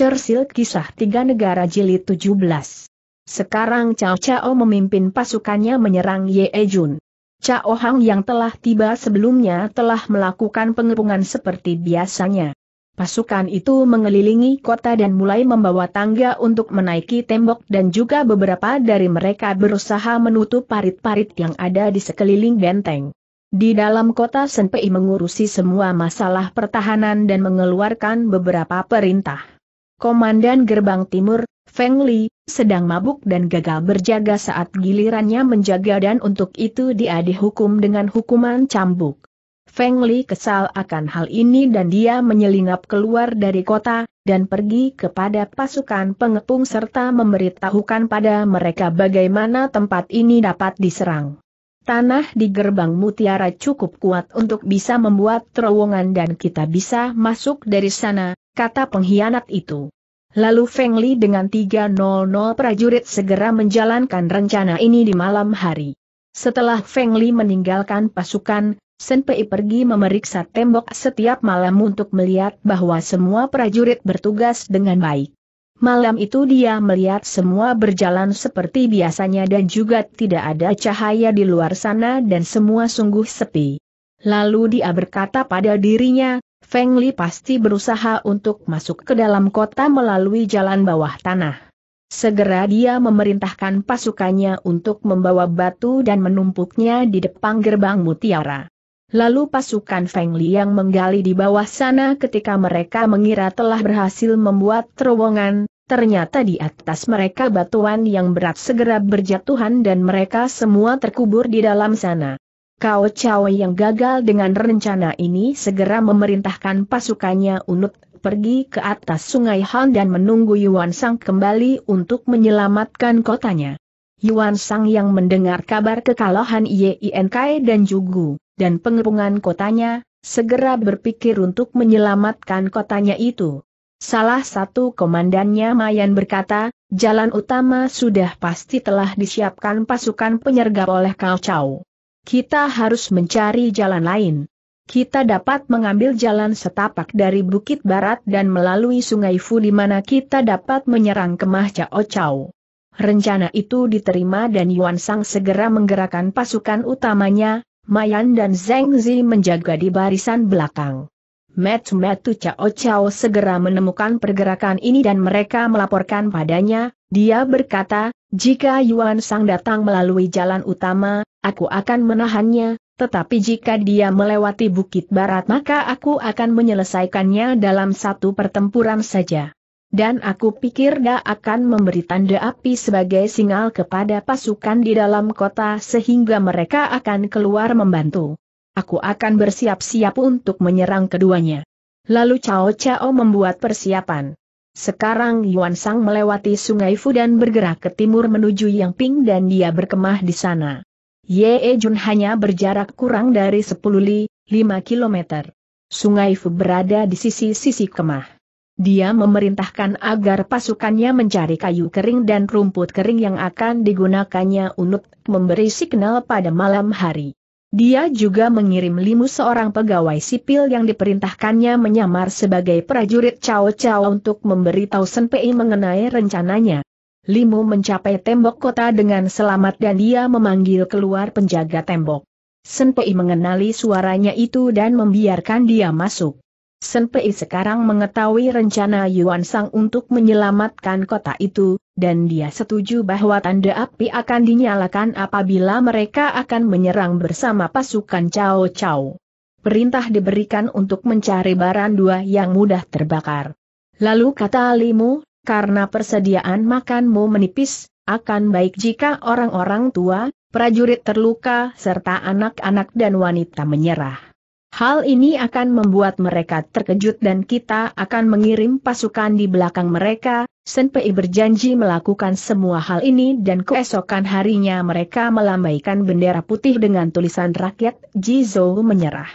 Churchill Kisah Tiga Negara Jilid 17. Sekarang Chao Chao memimpin pasukannya menyerang Ye Jun. Chao Hang yang telah tiba sebelumnya telah melakukan pengepungan seperti biasanya. Pasukan itu mengelilingi kota dan mulai membawa tangga untuk menaiki tembok dan juga beberapa dari mereka berusaha menutup parit-parit yang ada di sekeliling benteng. Di dalam kota Senpei mengurusi semua masalah pertahanan dan mengeluarkan beberapa perintah. Komandan Gerbang Timur, Feng Li, sedang mabuk dan gagal berjaga saat gilirannya menjaga dan untuk itu dia dihukum dengan hukuman cambuk. Feng Li kesal akan hal ini dan dia menyelinap keluar dari kota, dan pergi kepada pasukan pengepung serta memberitahukan pada mereka bagaimana tempat ini dapat diserang. Tanah di gerbang mutiara cukup kuat untuk bisa membuat terowongan dan kita bisa masuk dari sana, kata pengkhianat itu. Lalu Feng Li dengan 300 prajurit segera menjalankan rencana ini di malam hari. Setelah Feng Li meninggalkan pasukan, Sen Pei pergi memeriksa tembok setiap malam untuk melihat bahwa semua prajurit bertugas dengan baik. Malam itu dia melihat semua berjalan seperti biasanya dan juga tidak ada cahaya di luar sana dan semua sungguh sepi. Lalu dia berkata pada dirinya, Feng Li pasti berusaha untuk masuk ke dalam kota melalui jalan bawah tanah. Segera dia memerintahkan pasukannya untuk membawa batu dan menumpuknya di depan gerbang mutiara. Lalu pasukan Feng Li yang menggali di bawah sana ketika mereka mengira telah berhasil membuat terowongan, ternyata di atas mereka batuan yang berat segera berjatuhan dan mereka semua terkubur di dalam sana. Kau Cao yang gagal dengan rencana ini segera memerintahkan pasukannya unut pergi ke atas sungai Han dan menunggu Yuan Sang kembali untuk menyelamatkan kotanya. Yuan Sang yang mendengar kabar kekalahan Yinkai dan Jugu, dan pengepungan kotanya, segera berpikir untuk menyelamatkan kotanya itu. Salah satu komandannya Mayan berkata, jalan utama sudah pasti telah disiapkan pasukan penyergap oleh Cao Cao. Kita harus mencari jalan lain. Kita dapat mengambil jalan setapak dari Bukit Barat dan melalui Sungai Fu di mana kita dapat menyerang kemah Cao Cao. Rencana itu diterima dan Yuan Sang segera menggerakkan pasukan utamanya, Mayan dan Zheng Zi menjaga di barisan belakang. Metu-metu Cao Cao segera menemukan pergerakan ini dan mereka melaporkan padanya, dia berkata, jika Yuan Sang datang melalui jalan utama, aku akan menahannya, tetapi jika dia melewati bukit barat maka aku akan menyelesaikannya dalam satu pertempuran saja. Dan aku pikir dia akan memberi tanda api sebagai sinyal kepada pasukan di dalam kota sehingga mereka akan keluar membantu. Aku akan bersiap-siap untuk menyerang keduanya. Lalu Cao Cao membuat persiapan. Sekarang Yuan Sang melewati sungai Fu dan bergerak ke timur menuju Yang Ping dan dia berkemah di sana. Ye Jun hanya berjarak kurang dari 10 li, 5 kilometer. Sungai Fu berada di sisi-sisi kemah. Dia memerintahkan agar pasukannya mencari kayu kering dan rumput kering yang akan digunakannya untuk memberi signal pada malam hari. Dia juga mengirim limu seorang pegawai sipil yang diperintahkannya menyamar sebagai prajurit Cao Cao untuk memberitahu Senpei mengenai rencananya. Limu mencapai tembok kota dengan selamat dan dia memanggil keluar penjaga tembok. Senpei mengenali suaranya itu dan membiarkan dia masuk. Senpei sekarang mengetahui rencana Yuan Sang untuk menyelamatkan kota itu, dan dia setuju bahwa tanda api akan dinyalakan apabila mereka akan menyerang bersama pasukan Cao Cao. Perintah diberikan untuk mencari barang dua yang mudah terbakar. Lalu kata Limu, karena persediaan makanmu menipis, akan baik jika orang-orang tua, prajurit terluka serta anak-anak dan wanita menyerah. Hal ini akan membuat mereka terkejut dan kita akan mengirim pasukan di belakang mereka, Senpei berjanji melakukan semua hal ini dan keesokan harinya mereka melambaikan bendera putih dengan tulisan rakyat Jizou menyerah.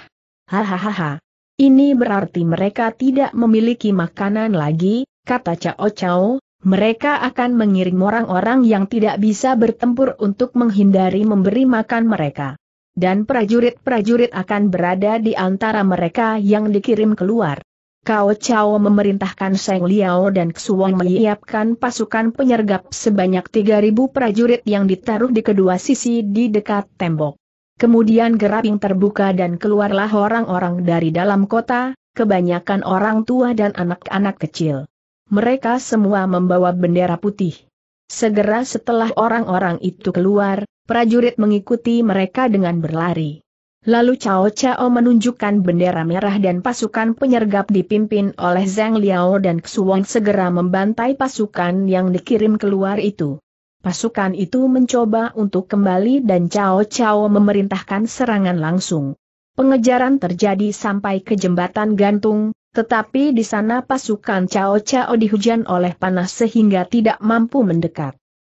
Hahaha. Ini berarti mereka tidak memiliki makanan lagi, kata Cao Cao, mereka akan mengirim orang-orang yang tidak bisa bertempur untuk menghindari memberi makan mereka dan prajurit-prajurit akan berada di antara mereka yang dikirim keluar. Kao Chao memerintahkan Seng Liao dan Xuan menyiapkan pasukan penyergap sebanyak 3.000 prajurit yang ditaruh di kedua sisi di dekat tembok. Kemudian gerabing terbuka dan keluarlah orang-orang dari dalam kota, kebanyakan orang tua dan anak-anak kecil. Mereka semua membawa bendera putih. Segera setelah orang-orang itu keluar, prajurit mengikuti mereka dengan berlari. Lalu Cao Cao menunjukkan bendera merah dan pasukan penyergap dipimpin oleh Zhang Liao dan Xuan segera membantai pasukan yang dikirim keluar itu. Pasukan itu mencoba untuk kembali dan Cao Cao memerintahkan serangan langsung. Pengejaran terjadi sampai ke jembatan gantung, tetapi di sana pasukan Cao Cao dihujan oleh panas sehingga tidak mampu mendekat.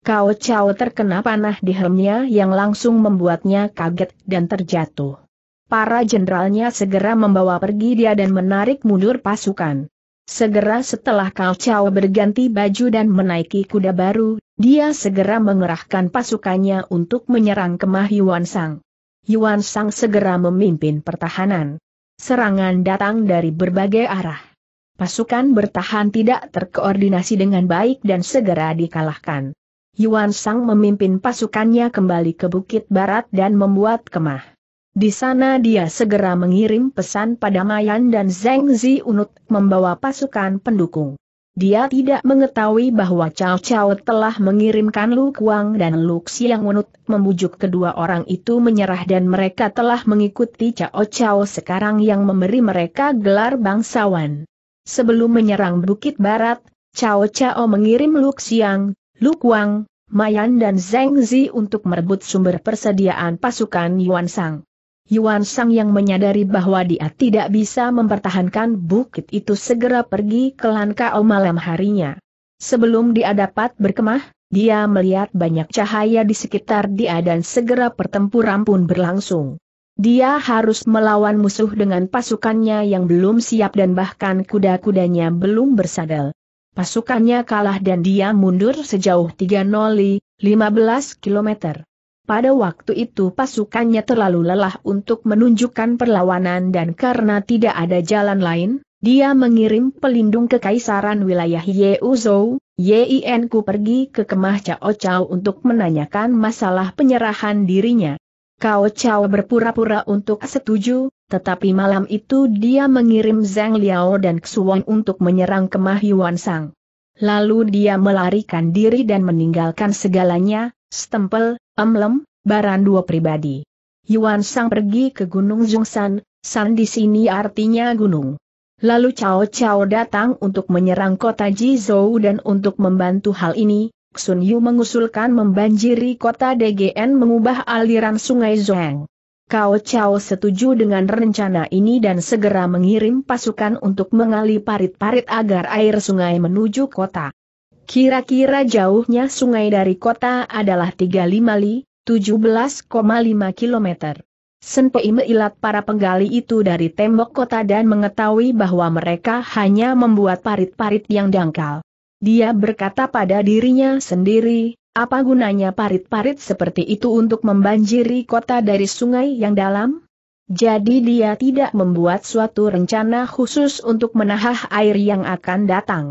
Kau Chao terkena panah di helmnya yang langsung membuatnya kaget dan terjatuh. Para jenderalnya segera membawa pergi dia dan menarik mundur pasukan. Segera setelah Kau Chao berganti baju dan menaiki kuda baru, dia segera mengerahkan pasukannya untuk menyerang kemah Yuan Sang. Yuan Sang segera memimpin pertahanan. Serangan datang dari berbagai arah. Pasukan bertahan tidak terkoordinasi dengan baik dan segera dikalahkan. Yuan Sang memimpin pasukannya kembali ke Bukit Barat dan membuat kemah. Di sana dia segera mengirim pesan pada Mayan dan Zeng Zi Unut membawa pasukan pendukung. Dia tidak mengetahui bahwa Cao Cao telah mengirimkan Lu Kuang dan Lu Xiang Unut membujuk kedua orang itu menyerah dan mereka telah mengikuti Cao Cao sekarang yang memberi mereka gelar bangsawan. Sebelum menyerang Bukit Barat, Cao Cao mengirim Lu Xiang, Lu Kuang, Mayan dan Zheng Zi untuk merebut sumber persediaan pasukan Yuan Sang. Yuan Sang yang menyadari bahwa dia tidak bisa mempertahankan bukit itu segera pergi ke Lankao malam harinya. Sebelum dia dapat berkemah, dia melihat banyak cahaya di sekitar dia dan segera pertempuran pun berlangsung. Dia harus melawan musuh dengan pasukannya yang belum siap dan bahkan kuda-kudanya belum bersadel. Pasukannya kalah dan dia mundur sejauh 30 15 km. Pada waktu itu pasukannya terlalu lelah untuk menunjukkan perlawanan dan karena tidak ada jalan lain, dia mengirim pelindung kekaisaran wilayah Yeuzhou, Yinku pergi ke kemah Cao Cao untuk menanyakan masalah penyerahan dirinya. Kau Chao berpura-pura untuk setuju, tetapi malam itu dia mengirim Zhang Liao dan Xuan untuk menyerang kemah Yuan Sang. Lalu dia melarikan diri dan meninggalkan segalanya, stempel, emblem, barang dua pribadi. Yuan Sang pergi ke Gunung Zhongshan, San di sini artinya gunung. Lalu Cao Cao datang untuk menyerang kota Jizhou dan untuk membantu hal ini, Sun Yu mengusulkan membanjiri kota DGN mengubah aliran sungai Zhuang. Kao Chao setuju dengan rencana ini dan segera mengirim pasukan untuk mengali parit-parit agar air sungai menuju kota. Kira-kira jauhnya sungai dari kota adalah 35 li, 17,5 km. Senpei meilat para penggali itu dari tembok kota dan mengetahui bahwa mereka hanya membuat parit-parit yang dangkal. Dia berkata pada dirinya sendiri, apa gunanya parit-parit seperti itu untuk membanjiri kota dari sungai yang dalam? Jadi dia tidak membuat suatu rencana khusus untuk menahah air yang akan datang.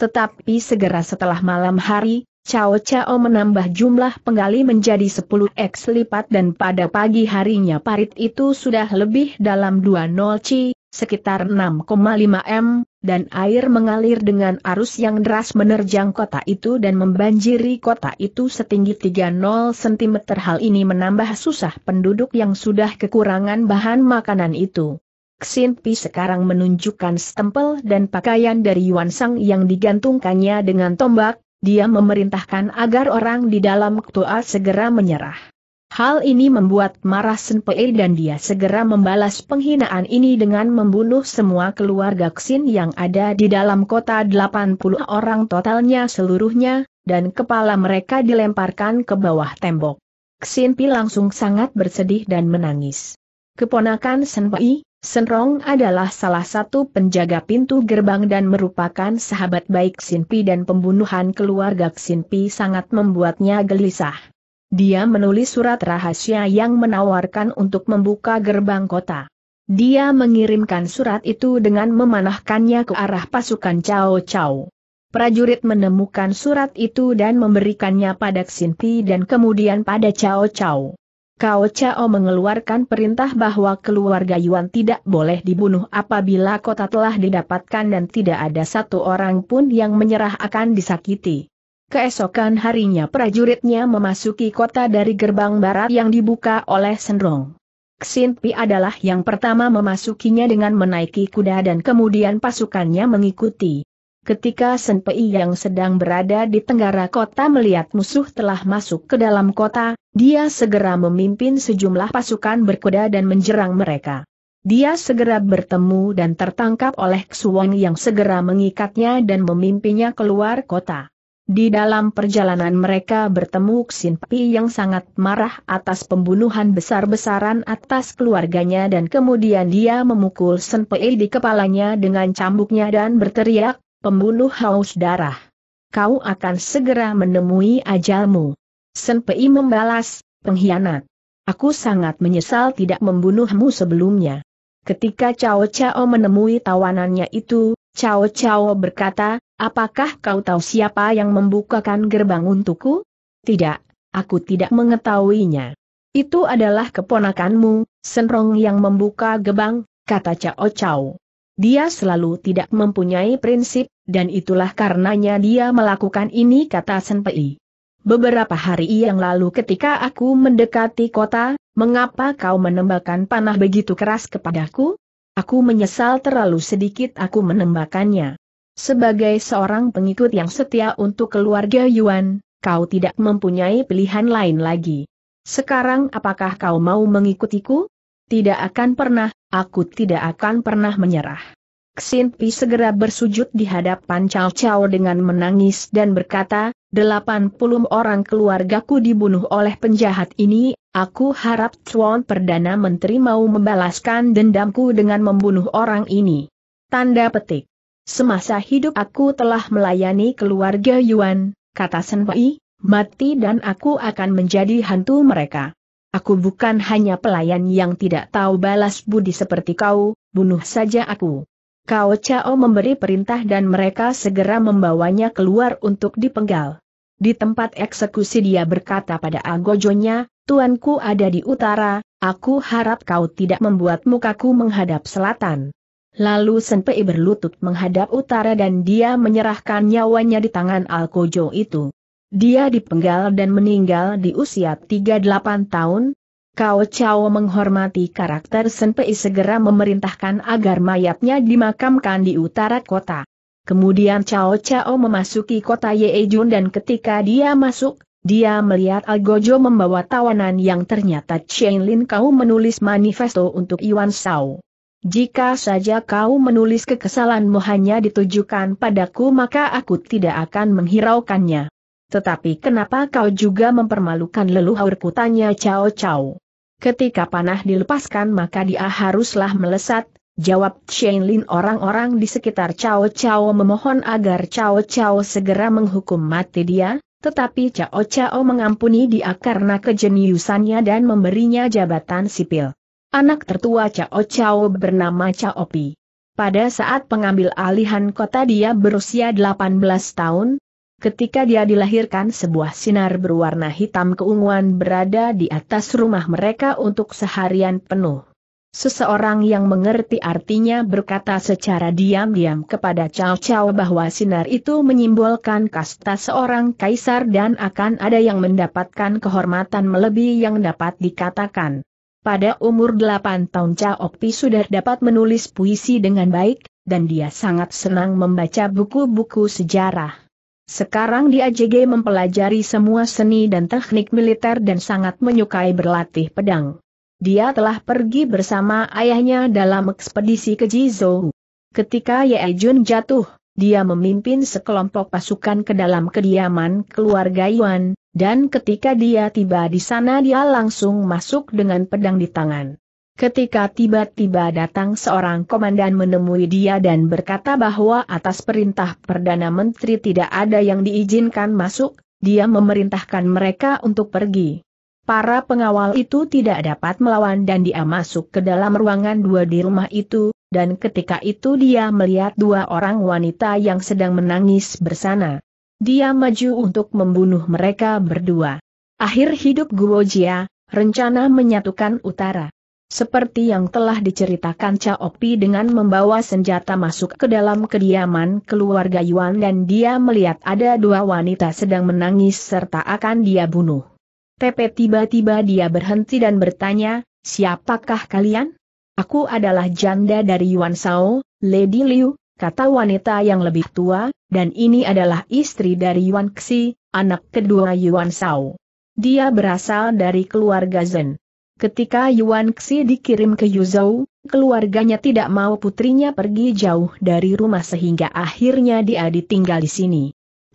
Tetapi segera setelah malam hari, Cao Cao menambah jumlah penggali menjadi 10 x lipat dan pada pagi harinya parit itu sudah lebih dalam 20 c, sekitar 6,5 m, dan air mengalir dengan arus yang deras menerjang kota itu dan membanjiri kota itu setinggi 30 cm. Hal ini menambah susah penduduk yang sudah kekurangan bahan makanan itu. Xin sekarang menunjukkan stempel dan pakaian dari Yuan Sang yang digantungkannya dengan tombak, dia memerintahkan agar orang di dalam Ktua segera menyerah. Hal ini membuat marah Senpei dan dia segera membalas penghinaan ini dengan membunuh semua keluarga Xin yang ada di dalam kota 80 orang totalnya seluruhnya, dan kepala mereka dilemparkan ke bawah tembok. Xin Pi langsung sangat bersedih dan menangis. Keponakan Senpei, Senrong adalah salah satu penjaga pintu gerbang dan merupakan sahabat baik Xin Pi dan pembunuhan keluarga Pi sangat membuatnya gelisah. Dia menulis surat rahasia yang menawarkan untuk membuka gerbang kota. Dia mengirimkan surat itu dengan memanahkannya ke arah pasukan Cao Cao. Prajurit menemukan surat itu dan memberikannya pada Xinti dan kemudian pada Cao Cao. Cao Cao mengeluarkan perintah bahwa keluarga Yuan tidak boleh dibunuh apabila kota telah didapatkan dan tidak ada satu orang pun yang menyerah akan disakiti. Keesokan harinya prajuritnya memasuki kota dari gerbang barat yang dibuka oleh Sendrong. Pi adalah yang pertama memasukinya dengan menaiki kuda dan kemudian pasukannya mengikuti. Ketika Senpei yang sedang berada di tenggara kota melihat musuh telah masuk ke dalam kota, dia segera memimpin sejumlah pasukan berkuda dan menjerang mereka. Dia segera bertemu dan tertangkap oleh Xuan yang segera mengikatnya dan memimpinnya keluar kota. Di dalam perjalanan mereka bertemu Xin Pi yang sangat marah atas pembunuhan besar-besaran atas keluarganya dan kemudian dia memukul Sen Pei di kepalanya dengan cambuknya dan berteriak, pembunuh haus darah. Kau akan segera menemui ajalmu. Sen Pei membalas, pengkhianat. Aku sangat menyesal tidak membunuhmu sebelumnya. Ketika Cao Cao menemui tawanannya itu, Cao Cao berkata, Apakah kau tahu siapa yang membukakan gerbang untukku? Tidak, aku tidak mengetahuinya. Itu adalah keponakanmu, Senrong yang membuka gerbang, kata Cao Cao. Dia selalu tidak mempunyai prinsip, dan itulah karenanya dia melakukan ini kata Senpei. Beberapa hari yang lalu ketika aku mendekati kota, mengapa kau menembakkan panah begitu keras kepadaku? Aku menyesal terlalu sedikit aku menembakkannya. Sebagai seorang pengikut yang setia untuk keluarga Yuan, kau tidak mempunyai pilihan lain lagi. Sekarang apakah kau mau mengikutiku? Tidak akan pernah, aku tidak akan pernah menyerah. Xin Pi segera bersujud di hadapan Chao Chao dengan menangis dan berkata, 80 orang keluargaku dibunuh oleh penjahat ini, aku harap Chuan Perdana Menteri mau membalaskan dendamku dengan membunuh orang ini. Tanda petik. Semasa hidup aku telah melayani keluarga Yuan, kata Senpai, mati dan aku akan menjadi hantu mereka. Aku bukan hanya pelayan yang tidak tahu balas budi seperti kau, bunuh saja aku. Kao Chao memberi perintah dan mereka segera membawanya keluar untuk dipenggal. Di tempat eksekusi dia berkata pada agojonya, Tuanku ada di utara, aku harap kau tidak membuat mukaku menghadap selatan. Lalu Senpei berlutut menghadap utara dan dia menyerahkan nyawanya di tangan Alkojo itu. Dia dipenggal dan meninggal di usia 38 tahun. Kao Chao menghormati karakter Senpei segera memerintahkan agar mayatnya dimakamkan di utara kota. Kemudian Chao Chao memasuki kota Yeejun dan ketika dia masuk, dia melihat Algojo membawa tawanan yang ternyata Chen Lin Kau menulis manifesto untuk Yuan Sao. Jika saja kau menulis kekesalanmu hanya ditujukan padaku maka aku tidak akan menghiraukannya. Tetapi kenapa kau juga mempermalukan leluhurku tanya Cao Cao. Ketika panah dilepaskan maka dia haruslah melesat, jawab Chen Lin orang-orang di sekitar Cao Cao memohon agar Cao Cao segera menghukum mati dia, tetapi Cao Cao mengampuni dia karena kejeniusannya dan memberinya jabatan sipil. Anak tertua Cao Cao bernama Cao Pi. Pada saat pengambil alihan kota dia berusia 18 tahun, ketika dia dilahirkan sebuah sinar berwarna hitam keunguan berada di atas rumah mereka untuk seharian penuh. Seseorang yang mengerti artinya berkata secara diam-diam kepada Cao Cao bahwa sinar itu menyimbolkan kasta seorang kaisar dan akan ada yang mendapatkan kehormatan melebihi yang dapat dikatakan. Pada umur 8 tahun Cao Pi sudah dapat menulis puisi dengan baik, dan dia sangat senang membaca buku-buku sejarah. Sekarang dia JG mempelajari semua seni dan teknik militer dan sangat menyukai berlatih pedang. Dia telah pergi bersama ayahnya dalam ekspedisi ke Jizou. Ketika Ye Jun jatuh, dia memimpin sekelompok pasukan ke dalam kediaman keluarga Yuan, dan ketika dia tiba di sana dia langsung masuk dengan pedang di tangan. Ketika tiba-tiba datang seorang komandan menemui dia dan berkata bahwa atas perintah Perdana Menteri tidak ada yang diizinkan masuk, dia memerintahkan mereka untuk pergi. Para pengawal itu tidak dapat melawan dan dia masuk ke dalam ruangan dua di rumah itu, dan ketika itu dia melihat dua orang wanita yang sedang menangis bersana. Dia maju untuk membunuh mereka berdua. Akhir hidup Guo Jia, rencana menyatukan utara. Seperti yang telah diceritakan Cao Pi dengan membawa senjata masuk ke dalam kediaman keluarga Yuan dan dia melihat ada dua wanita sedang menangis serta akan dia bunuh. Tepe tiba-tiba dia berhenti dan bertanya, siapakah kalian? Aku adalah janda dari Yuan Sao, Lady Liu, kata wanita yang lebih tua, dan ini adalah istri dari Yuan Xi, anak kedua Yuan Shao. Dia berasal dari keluarga Zen. Ketika Yuan Xi dikirim ke Yuzhou, keluarganya tidak mau putrinya pergi jauh dari rumah sehingga akhirnya dia ditinggal di sini.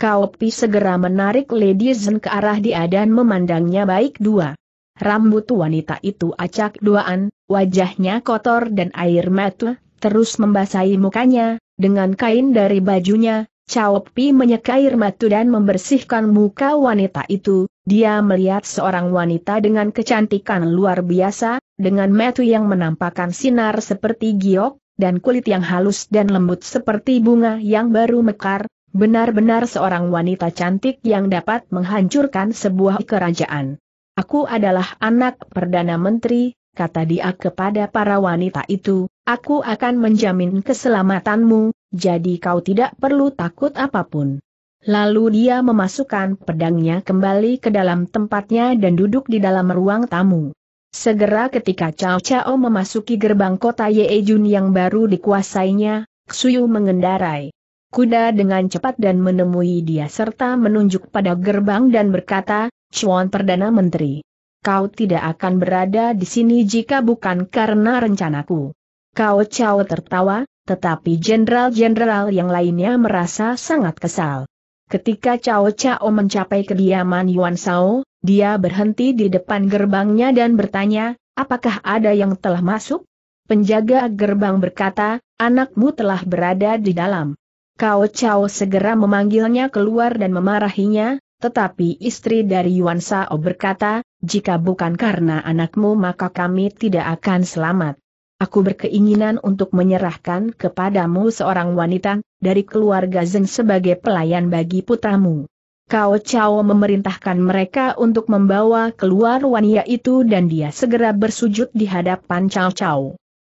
Kaopi segera menarik Lady Zen ke arah dia dan memandangnya baik dua. Rambut wanita itu acak duaan, wajahnya kotor dan air mata terus membasahi mukanya, dengan kain dari bajunya, Chao Pi menyeka air matu dan membersihkan muka wanita itu, dia melihat seorang wanita dengan kecantikan luar biasa, dengan metu yang menampakkan sinar seperti giok, dan kulit yang halus dan lembut seperti bunga yang baru mekar, benar-benar seorang wanita cantik yang dapat menghancurkan sebuah kerajaan. Aku adalah anak Perdana Menteri, kata dia kepada para wanita itu, Aku akan menjamin keselamatanmu, jadi kau tidak perlu takut apapun. Lalu dia memasukkan pedangnya kembali ke dalam tempatnya dan duduk di dalam ruang tamu. Segera ketika Cao Cao memasuki gerbang kota Ye Jun yang baru dikuasainya, Xuyu mengendarai kuda dengan cepat dan menemui dia serta menunjuk pada gerbang dan berkata, Chuan Perdana Menteri, kau tidak akan berada di sini jika bukan karena rencanaku. Kau Chao tertawa, tetapi jenderal-jenderal yang lainnya merasa sangat kesal. Ketika Cao Cao mencapai kediaman Yuan Sao, dia berhenti di depan gerbangnya dan bertanya, apakah ada yang telah masuk? Penjaga gerbang berkata, anakmu telah berada di dalam. Cao Cao segera memanggilnya keluar dan memarahinya, tetapi istri dari Yuan Sao berkata, jika bukan karena anakmu maka kami tidak akan selamat aku berkeinginan untuk menyerahkan kepadamu seorang wanita, dari keluarga Zeng sebagai pelayan bagi putramu. Kao Chao memerintahkan mereka untuk membawa keluar wanita itu dan dia segera bersujud di hadapan Cao Chao.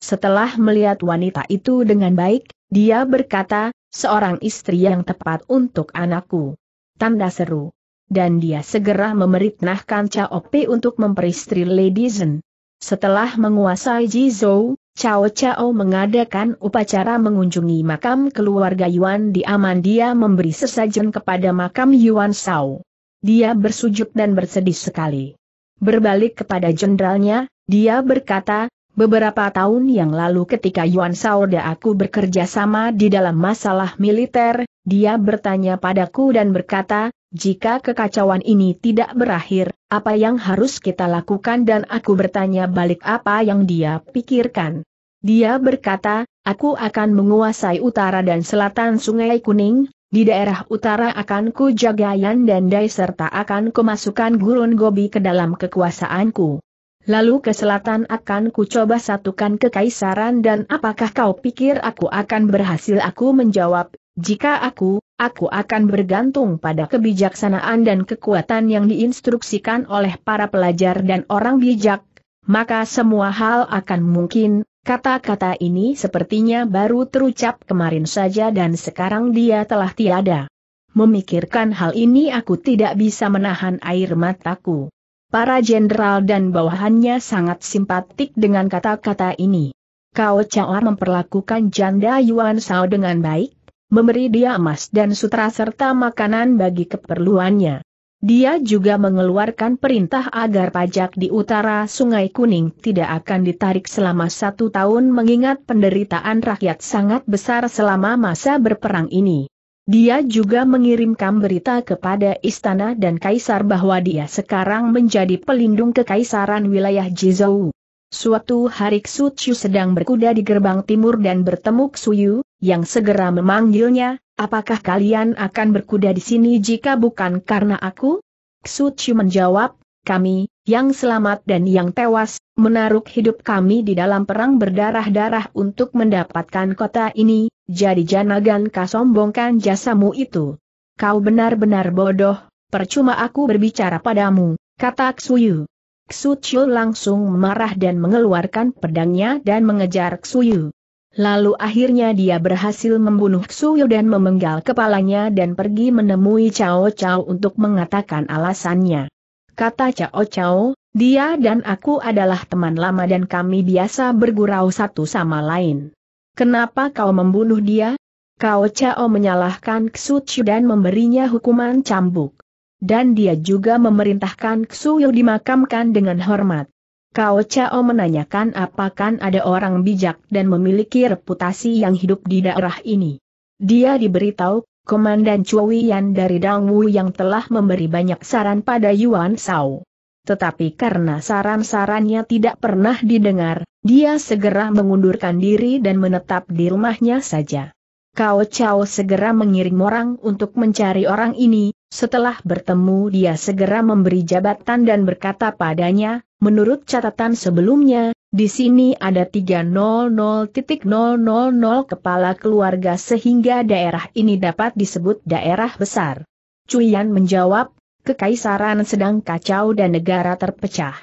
Setelah melihat wanita itu dengan baik, dia berkata, seorang istri yang tepat untuk anakku. Tanda seru. Dan dia segera memerintahkan Cao Pei untuk memperistri Lady Zeng. Setelah menguasai Jizhou, Cao Cao mengadakan upacara mengunjungi makam keluarga Yuan di dia memberi sesajen kepada makam Yuan Shao. Dia bersujud dan bersedih sekali. Berbalik kepada jenderalnya, dia berkata, beberapa tahun yang lalu ketika Yuan Shao dan aku bekerja sama di dalam masalah militer, dia bertanya padaku dan berkata, jika kekacauan ini tidak berakhir, apa yang harus kita lakukan dan aku bertanya balik apa yang dia pikirkan. Dia berkata, aku akan menguasai utara dan selatan sungai kuning, di daerah utara akan ku jaga Yan dan Dai serta akan kemasukan gurun Gobi ke dalam kekuasaanku. Lalu ke selatan akan ku coba satukan kekaisaran dan apakah kau pikir aku akan berhasil aku menjawab, jika aku, aku akan bergantung pada kebijaksanaan dan kekuatan yang diinstruksikan oleh para pelajar dan orang bijak, maka semua hal akan mungkin, kata-kata ini sepertinya baru terucap kemarin saja dan sekarang dia telah tiada. Memikirkan hal ini aku tidak bisa menahan air mataku. Para jenderal dan bawahannya sangat simpatik dengan kata-kata ini. Kau Chao memperlakukan janda Yuan Sao dengan baik, memberi dia emas dan sutra serta makanan bagi keperluannya. Dia juga mengeluarkan perintah agar pajak di utara Sungai Kuning tidak akan ditarik selama satu tahun mengingat penderitaan rakyat sangat besar selama masa berperang ini. Dia juga mengirimkan berita kepada istana dan kaisar bahwa dia sekarang menjadi pelindung kekaisaran wilayah Jizou. Suatu hari Xu Chu sedang berkuda di gerbang timur dan bertemu Xuyu, yang segera memanggilnya, apakah kalian akan berkuda di sini jika bukan karena aku? Xu Chu menjawab, kami, yang selamat dan yang tewas, menaruh hidup kami di dalam perang berdarah-darah untuk mendapatkan kota ini, jadi janagan kasombongkan jasamu itu. Kau benar-benar bodoh, percuma aku berbicara padamu, kata Xuyu. Xuchul langsung marah dan mengeluarkan pedangnya dan mengejar Xuyu. Lalu akhirnya dia berhasil membunuh Xuyu dan memenggal kepalanya dan pergi menemui Cao Cao untuk mengatakan alasannya. Kata Cao Cao, dia dan aku adalah teman lama dan kami biasa bergurau satu sama lain. Kenapa kau membunuh dia? Cao Cao menyalahkan Xuchul dan memberinya hukuman cambuk dan dia juga memerintahkan Ksuyo dimakamkan dengan hormat. Kao Chao menanyakan apakah ada orang bijak dan memiliki reputasi yang hidup di daerah ini. Dia diberitahu, Komandan Chuowian dari Dang Wu yang telah memberi banyak saran pada Yuan Shao. Tetapi karena saran-sarannya tidak pernah didengar, dia segera mengundurkan diri dan menetap di rumahnya saja. Kao Chao segera mengirim orang untuk mencari orang ini, setelah bertemu dia segera memberi jabatan dan berkata padanya, menurut catatan sebelumnya, di sini ada 300.000 kepala keluarga sehingga daerah ini dapat disebut daerah besar. Cuyan menjawab, kekaisaran sedang kacau dan negara terpecah.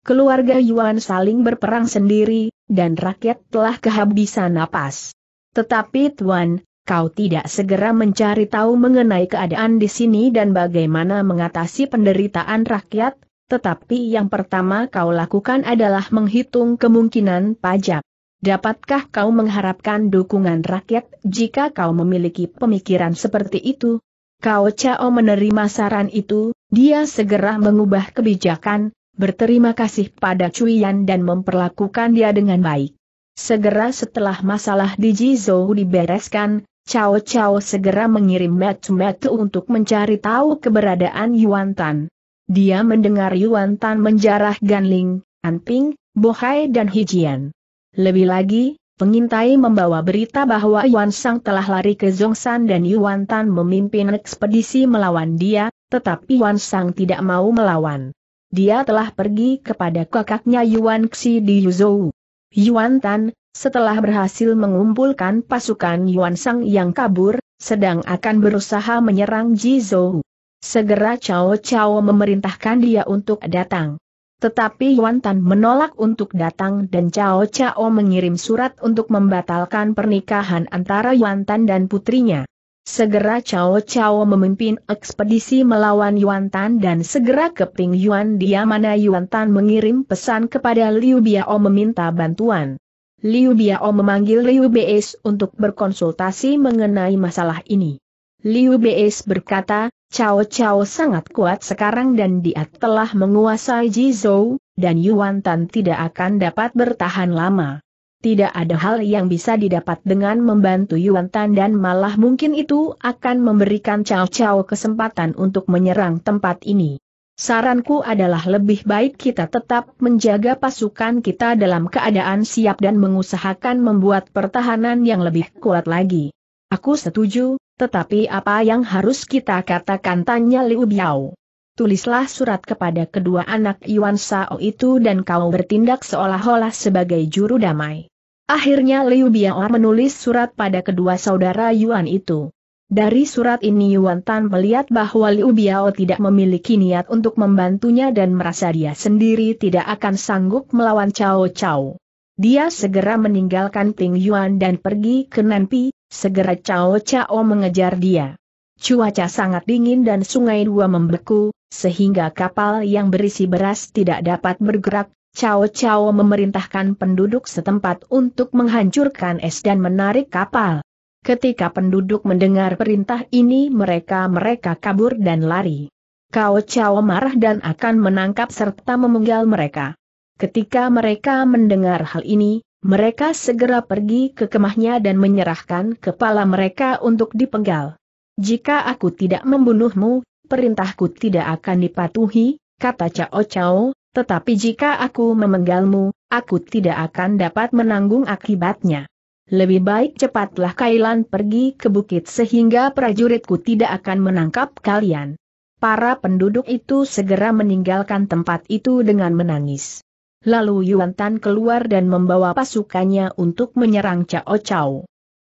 Keluarga Yuan saling berperang sendiri, dan rakyat telah kehabisan napas. Tetapi Tuan, kau tidak segera mencari tahu mengenai keadaan di sini dan bagaimana mengatasi penderitaan rakyat, tetapi yang pertama kau lakukan adalah menghitung kemungkinan pajak. Dapatkah kau mengharapkan dukungan rakyat jika kau memiliki pemikiran seperti itu? Kau Cao menerima saran itu, dia segera mengubah kebijakan, berterima kasih pada Cuian dan memperlakukan dia dengan baik. Segera setelah masalah di Jizhou dibereskan, Cao Cao segera mengirim Metu Metu untuk mencari tahu keberadaan Yuan Tan. Dia mendengar Yuan Tan menjarah Ganling, Anping, Bohai dan Hijian. Lebih lagi, pengintai membawa berita bahwa Yuan Sang telah lari ke Zhongshan dan Yuan Tan memimpin ekspedisi melawan dia, tetapi Yuan Sang tidak mau melawan. Dia telah pergi kepada kakaknya Yuan Xi di Yuzhou. Yuan Tan, setelah berhasil mengumpulkan pasukan Yuan Sang yang kabur, sedang akan berusaha menyerang Zhou. Segera Cao Cao memerintahkan dia untuk datang. Tetapi Yuan Tan menolak untuk datang dan Cao Cao mengirim surat untuk membatalkan pernikahan antara Yuan Tan dan putrinya. Segera Cao Cao memimpin ekspedisi melawan Yuan Tan dan segera ke Ping Yuan di mana Yuan Tan mengirim pesan kepada Liu Biao meminta bantuan. Liu Biao memanggil Liu Beis untuk berkonsultasi mengenai masalah ini. Liu Beis berkata, Cao Cao sangat kuat sekarang dan dia telah menguasai Jizhou, dan Yuan Tan tidak akan dapat bertahan lama. Tidak ada hal yang bisa didapat dengan membantu Yuan Tan dan malah mungkin itu akan memberikan Cao Cao kesempatan untuk menyerang tempat ini. Saranku adalah lebih baik kita tetap menjaga pasukan kita dalam keadaan siap dan mengusahakan membuat pertahanan yang lebih kuat lagi. Aku setuju, tetapi apa yang harus kita katakan tanya Liu Biao. Tulislah surat kepada kedua anak Yuan Sao itu dan kau bertindak seolah-olah sebagai juru damai. Akhirnya Liu Biao menulis surat pada kedua saudara Yuan itu. Dari surat ini Yuan Tan melihat bahwa Liu Biao tidak memiliki niat untuk membantunya dan merasa dia sendiri tidak akan sanggup melawan Cao Cao. Dia segera meninggalkan Ting Yuan dan pergi ke Nanpi, segera Cao Cao mengejar dia. Cuaca sangat dingin dan sungai dua membeku, sehingga kapal yang berisi beras tidak dapat bergerak, Cao Cao memerintahkan penduduk setempat untuk menghancurkan es dan menarik kapal. Ketika penduduk mendengar perintah ini mereka-mereka kabur dan lari. Kao Chao marah dan akan menangkap serta memenggal mereka. Ketika mereka mendengar hal ini, mereka segera pergi ke kemahnya dan menyerahkan kepala mereka untuk dipenggal. Jika aku tidak membunuhmu, perintahku tidak akan dipatuhi, kata Cao Cao, tetapi jika aku memenggalmu, aku tidak akan dapat menanggung akibatnya. Lebih baik cepatlah Kailan pergi ke bukit sehingga prajuritku tidak akan menangkap kalian. Para penduduk itu segera meninggalkan tempat itu dengan menangis. Lalu Yuan Tan keluar dan membawa pasukannya untuk menyerang Cao Cao.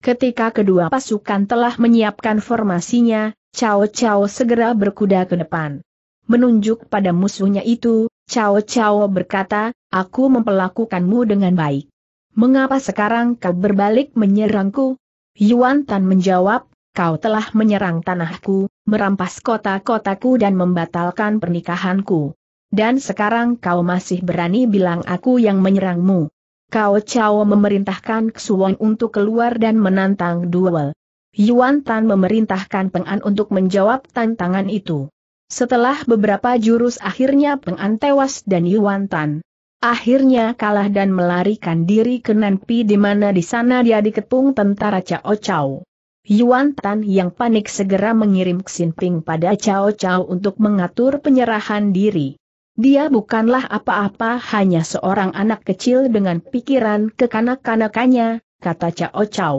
Ketika kedua pasukan telah menyiapkan formasinya, Cao Cao segera berkuda ke depan. Menunjuk pada musuhnya itu, Cao Cao berkata, aku memperlakukanmu dengan baik. Mengapa sekarang kau berbalik menyerangku? Yuan Tan menjawab, kau telah menyerang tanahku, merampas kota-kotaku dan membatalkan pernikahanku. Dan sekarang kau masih berani bilang aku yang menyerangmu. Kau Chao memerintahkan Xuan untuk keluar dan menantang duel. Yuan Tan memerintahkan Peng An untuk menjawab tantangan itu. Setelah beberapa jurus akhirnya Peng An tewas dan Yuan Tan Akhirnya kalah dan melarikan diri ke Nanpi di mana di sana dia dikepung tentara Cao Cao. Yuan Tan yang panik segera mengirim Xinping pada Cao Cao untuk mengatur penyerahan diri. Dia bukanlah apa-apa hanya seorang anak kecil dengan pikiran kekanak-kanakannya, kata Cao Cao.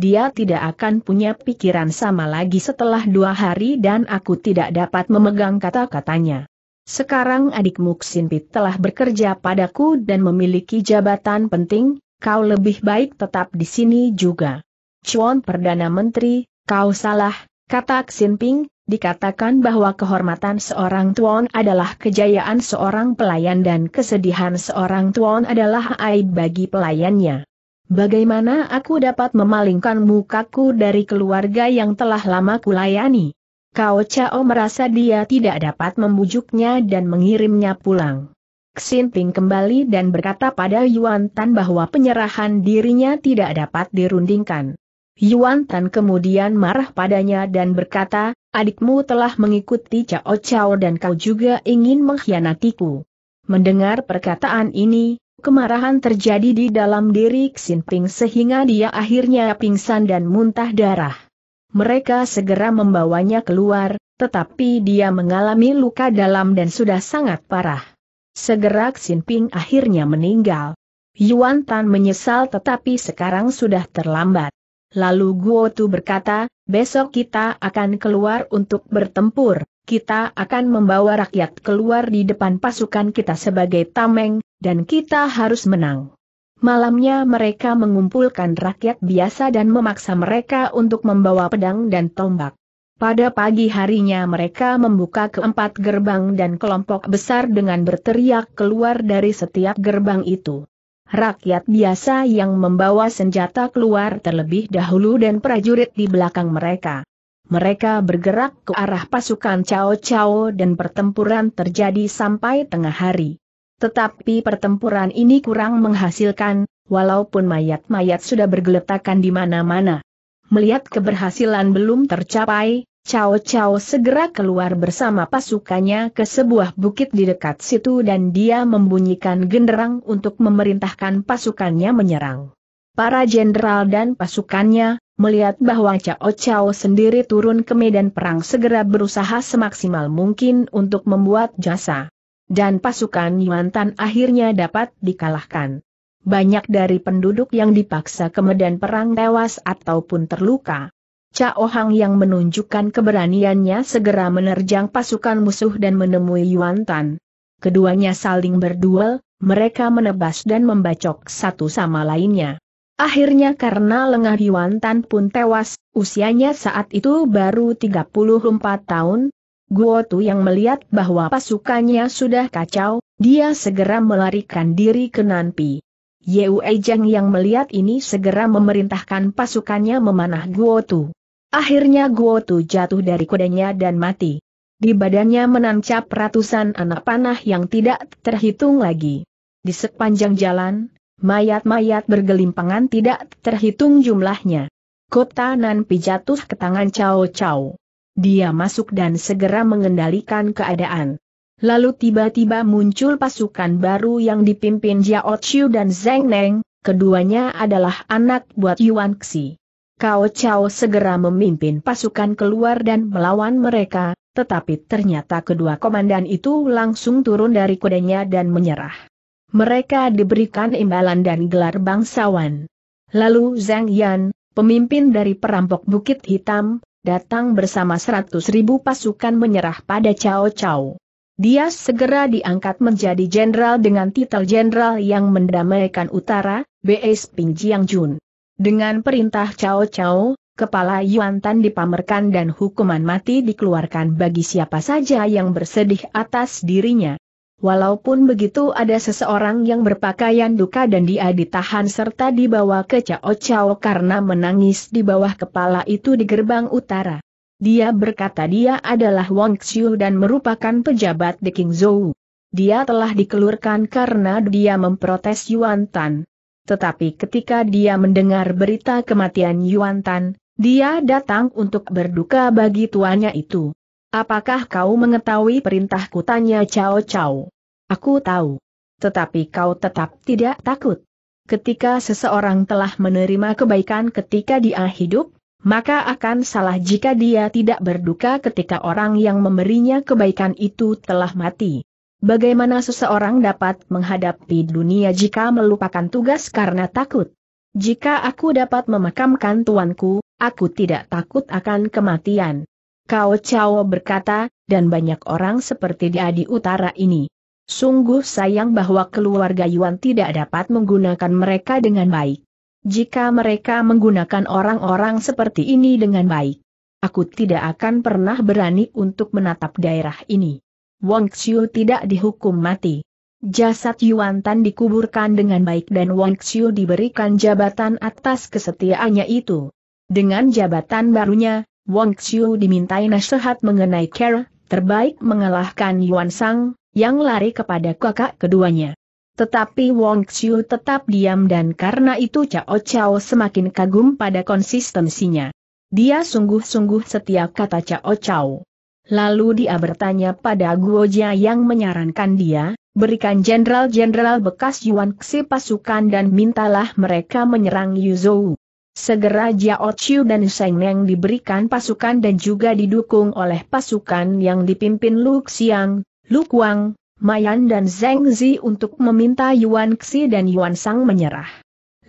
Dia tidak akan punya pikiran sama lagi setelah dua hari dan aku tidak dapat memegang kata-katanya. Sekarang adikmu Xinping telah bekerja padaku dan memiliki jabatan penting, kau lebih baik tetap di sini juga. Chuan Perdana Menteri, kau salah, kata Xinping, dikatakan bahwa kehormatan seorang tuan adalah kejayaan seorang pelayan dan kesedihan seorang tuan adalah aib bagi pelayannya. Bagaimana aku dapat memalingkan mukaku dari keluarga yang telah lama kulayani? Kao Chao merasa dia tidak dapat membujuknya dan mengirimnya pulang. Xinping kembali dan berkata pada Yuan Tan bahwa penyerahan dirinya tidak dapat dirundingkan. Yuan Tan kemudian marah padanya dan berkata, adikmu telah mengikuti Cao Cao dan kau juga ingin mengkhianatiku. Mendengar perkataan ini, kemarahan terjadi di dalam diri Xinping sehingga dia akhirnya pingsan dan muntah darah. Mereka segera membawanya keluar, tetapi dia mengalami luka dalam dan sudah sangat parah. Segera Xin Ping akhirnya meninggal. Yuan Tan menyesal tetapi sekarang sudah terlambat. Lalu Guo Tu berkata, besok kita akan keluar untuk bertempur, kita akan membawa rakyat keluar di depan pasukan kita sebagai tameng, dan kita harus menang. Malamnya mereka mengumpulkan rakyat biasa dan memaksa mereka untuk membawa pedang dan tombak. Pada pagi harinya mereka membuka keempat gerbang dan kelompok besar dengan berteriak keluar dari setiap gerbang itu. Rakyat biasa yang membawa senjata keluar terlebih dahulu dan prajurit di belakang mereka. Mereka bergerak ke arah pasukan Cao Cao dan pertempuran terjadi sampai tengah hari. Tetapi pertempuran ini kurang menghasilkan, walaupun mayat-mayat sudah bergeletakan di mana-mana. Melihat keberhasilan belum tercapai, Cao Cao segera keluar bersama pasukannya ke sebuah bukit di dekat situ dan dia membunyikan genderang untuk memerintahkan pasukannya menyerang. Para jenderal dan pasukannya, melihat bahwa Cao Cao sendiri turun ke medan perang segera berusaha semaksimal mungkin untuk membuat jasa dan pasukan Yuan Tan akhirnya dapat dikalahkan. Banyak dari penduduk yang dipaksa ke medan perang tewas ataupun terluka. Cao Hang yang menunjukkan keberaniannya segera menerjang pasukan musuh dan menemui Yuan Tan. Keduanya saling berduel, mereka menebas dan membacok satu sama lainnya. Akhirnya karena lengah Yuan Tan pun tewas, usianya saat itu baru 34 tahun, Guo Tu yang melihat bahwa pasukannya sudah kacau, dia segera melarikan diri ke Nanpi. Yeu Ejang yang melihat ini segera memerintahkan pasukannya memanah Guo Tu. Akhirnya Guo Tu jatuh dari kudanya dan mati. Di badannya menancap ratusan anak panah yang tidak terhitung lagi. Di sepanjang jalan, mayat-mayat bergelimpangan tidak terhitung jumlahnya. Kota Nanpi jatuh ke tangan Cao Cao. Dia masuk dan segera mengendalikan keadaan. Lalu tiba-tiba muncul pasukan baru yang dipimpin Jiao Chiu dan Zeng Neng, keduanya adalah anak buat Yuan Xi. Kao Chao segera memimpin pasukan keluar dan melawan mereka, tetapi ternyata kedua komandan itu langsung turun dari kudanya dan menyerah. Mereka diberikan imbalan dan gelar bangsawan. Lalu Zhang Yan, pemimpin dari perampok Bukit Hitam, datang bersama seratus ribu pasukan menyerah pada Cao Cao. Dia segera diangkat menjadi jenderal dengan titel jenderal yang mendamaikan utara, B.S. Ping Jiang Jun. Dengan perintah Cao Cao, kepala Yuan Tan dipamerkan dan hukuman mati dikeluarkan bagi siapa saja yang bersedih atas dirinya. Walaupun begitu ada seseorang yang berpakaian duka dan dia ditahan serta dibawa ke Cao Cao karena menangis di bawah kepala itu di gerbang utara. Dia berkata dia adalah Wang Xiu dan merupakan pejabat di King Zhou. Dia telah dikeluarkan karena dia memprotes Yuan Tan. Tetapi ketika dia mendengar berita kematian Yuan Tan, dia datang untuk berduka bagi tuannya itu. Apakah kau mengetahui perintahku tanya Cao Cao? Aku tahu. Tetapi kau tetap tidak takut. Ketika seseorang telah menerima kebaikan ketika dia hidup, maka akan salah jika dia tidak berduka ketika orang yang memberinya kebaikan itu telah mati. Bagaimana seseorang dapat menghadapi dunia jika melupakan tugas karena takut? Jika aku dapat memakamkan tuanku, aku tidak takut akan kematian. Kau Chao berkata, dan banyak orang seperti dia di utara ini. Sungguh sayang bahwa keluarga Yuan tidak dapat menggunakan mereka dengan baik. Jika mereka menggunakan orang-orang seperti ini dengan baik, aku tidak akan pernah berani untuk menatap daerah ini. Wang Xiu tidak dihukum mati. Jasad Yuan Tan dikuburkan dengan baik dan Wang Xiu diberikan jabatan atas kesetiaannya itu. Dengan jabatan barunya, Wong Xiu dimintai nasihat mengenai cara terbaik mengalahkan Yuan Sang, yang lari kepada kakak keduanya. Tetapi Wong Xiu tetap diam dan karena itu Cao Cao semakin kagum pada konsistensinya. Dia sungguh-sungguh setia kata Cao Cao. Lalu dia bertanya pada Guojia yang menyarankan dia, berikan jenderal-jenderal bekas Yuan Xi pasukan dan mintalah mereka menyerang Yu Zhou. Segera Jiao Chiu dan Sheng Neng diberikan pasukan dan juga didukung oleh pasukan yang dipimpin Lu Xiang, Lu Kuang, Mayan dan Zeng Zi untuk meminta Yuan Xi dan Yuan Sang menyerah.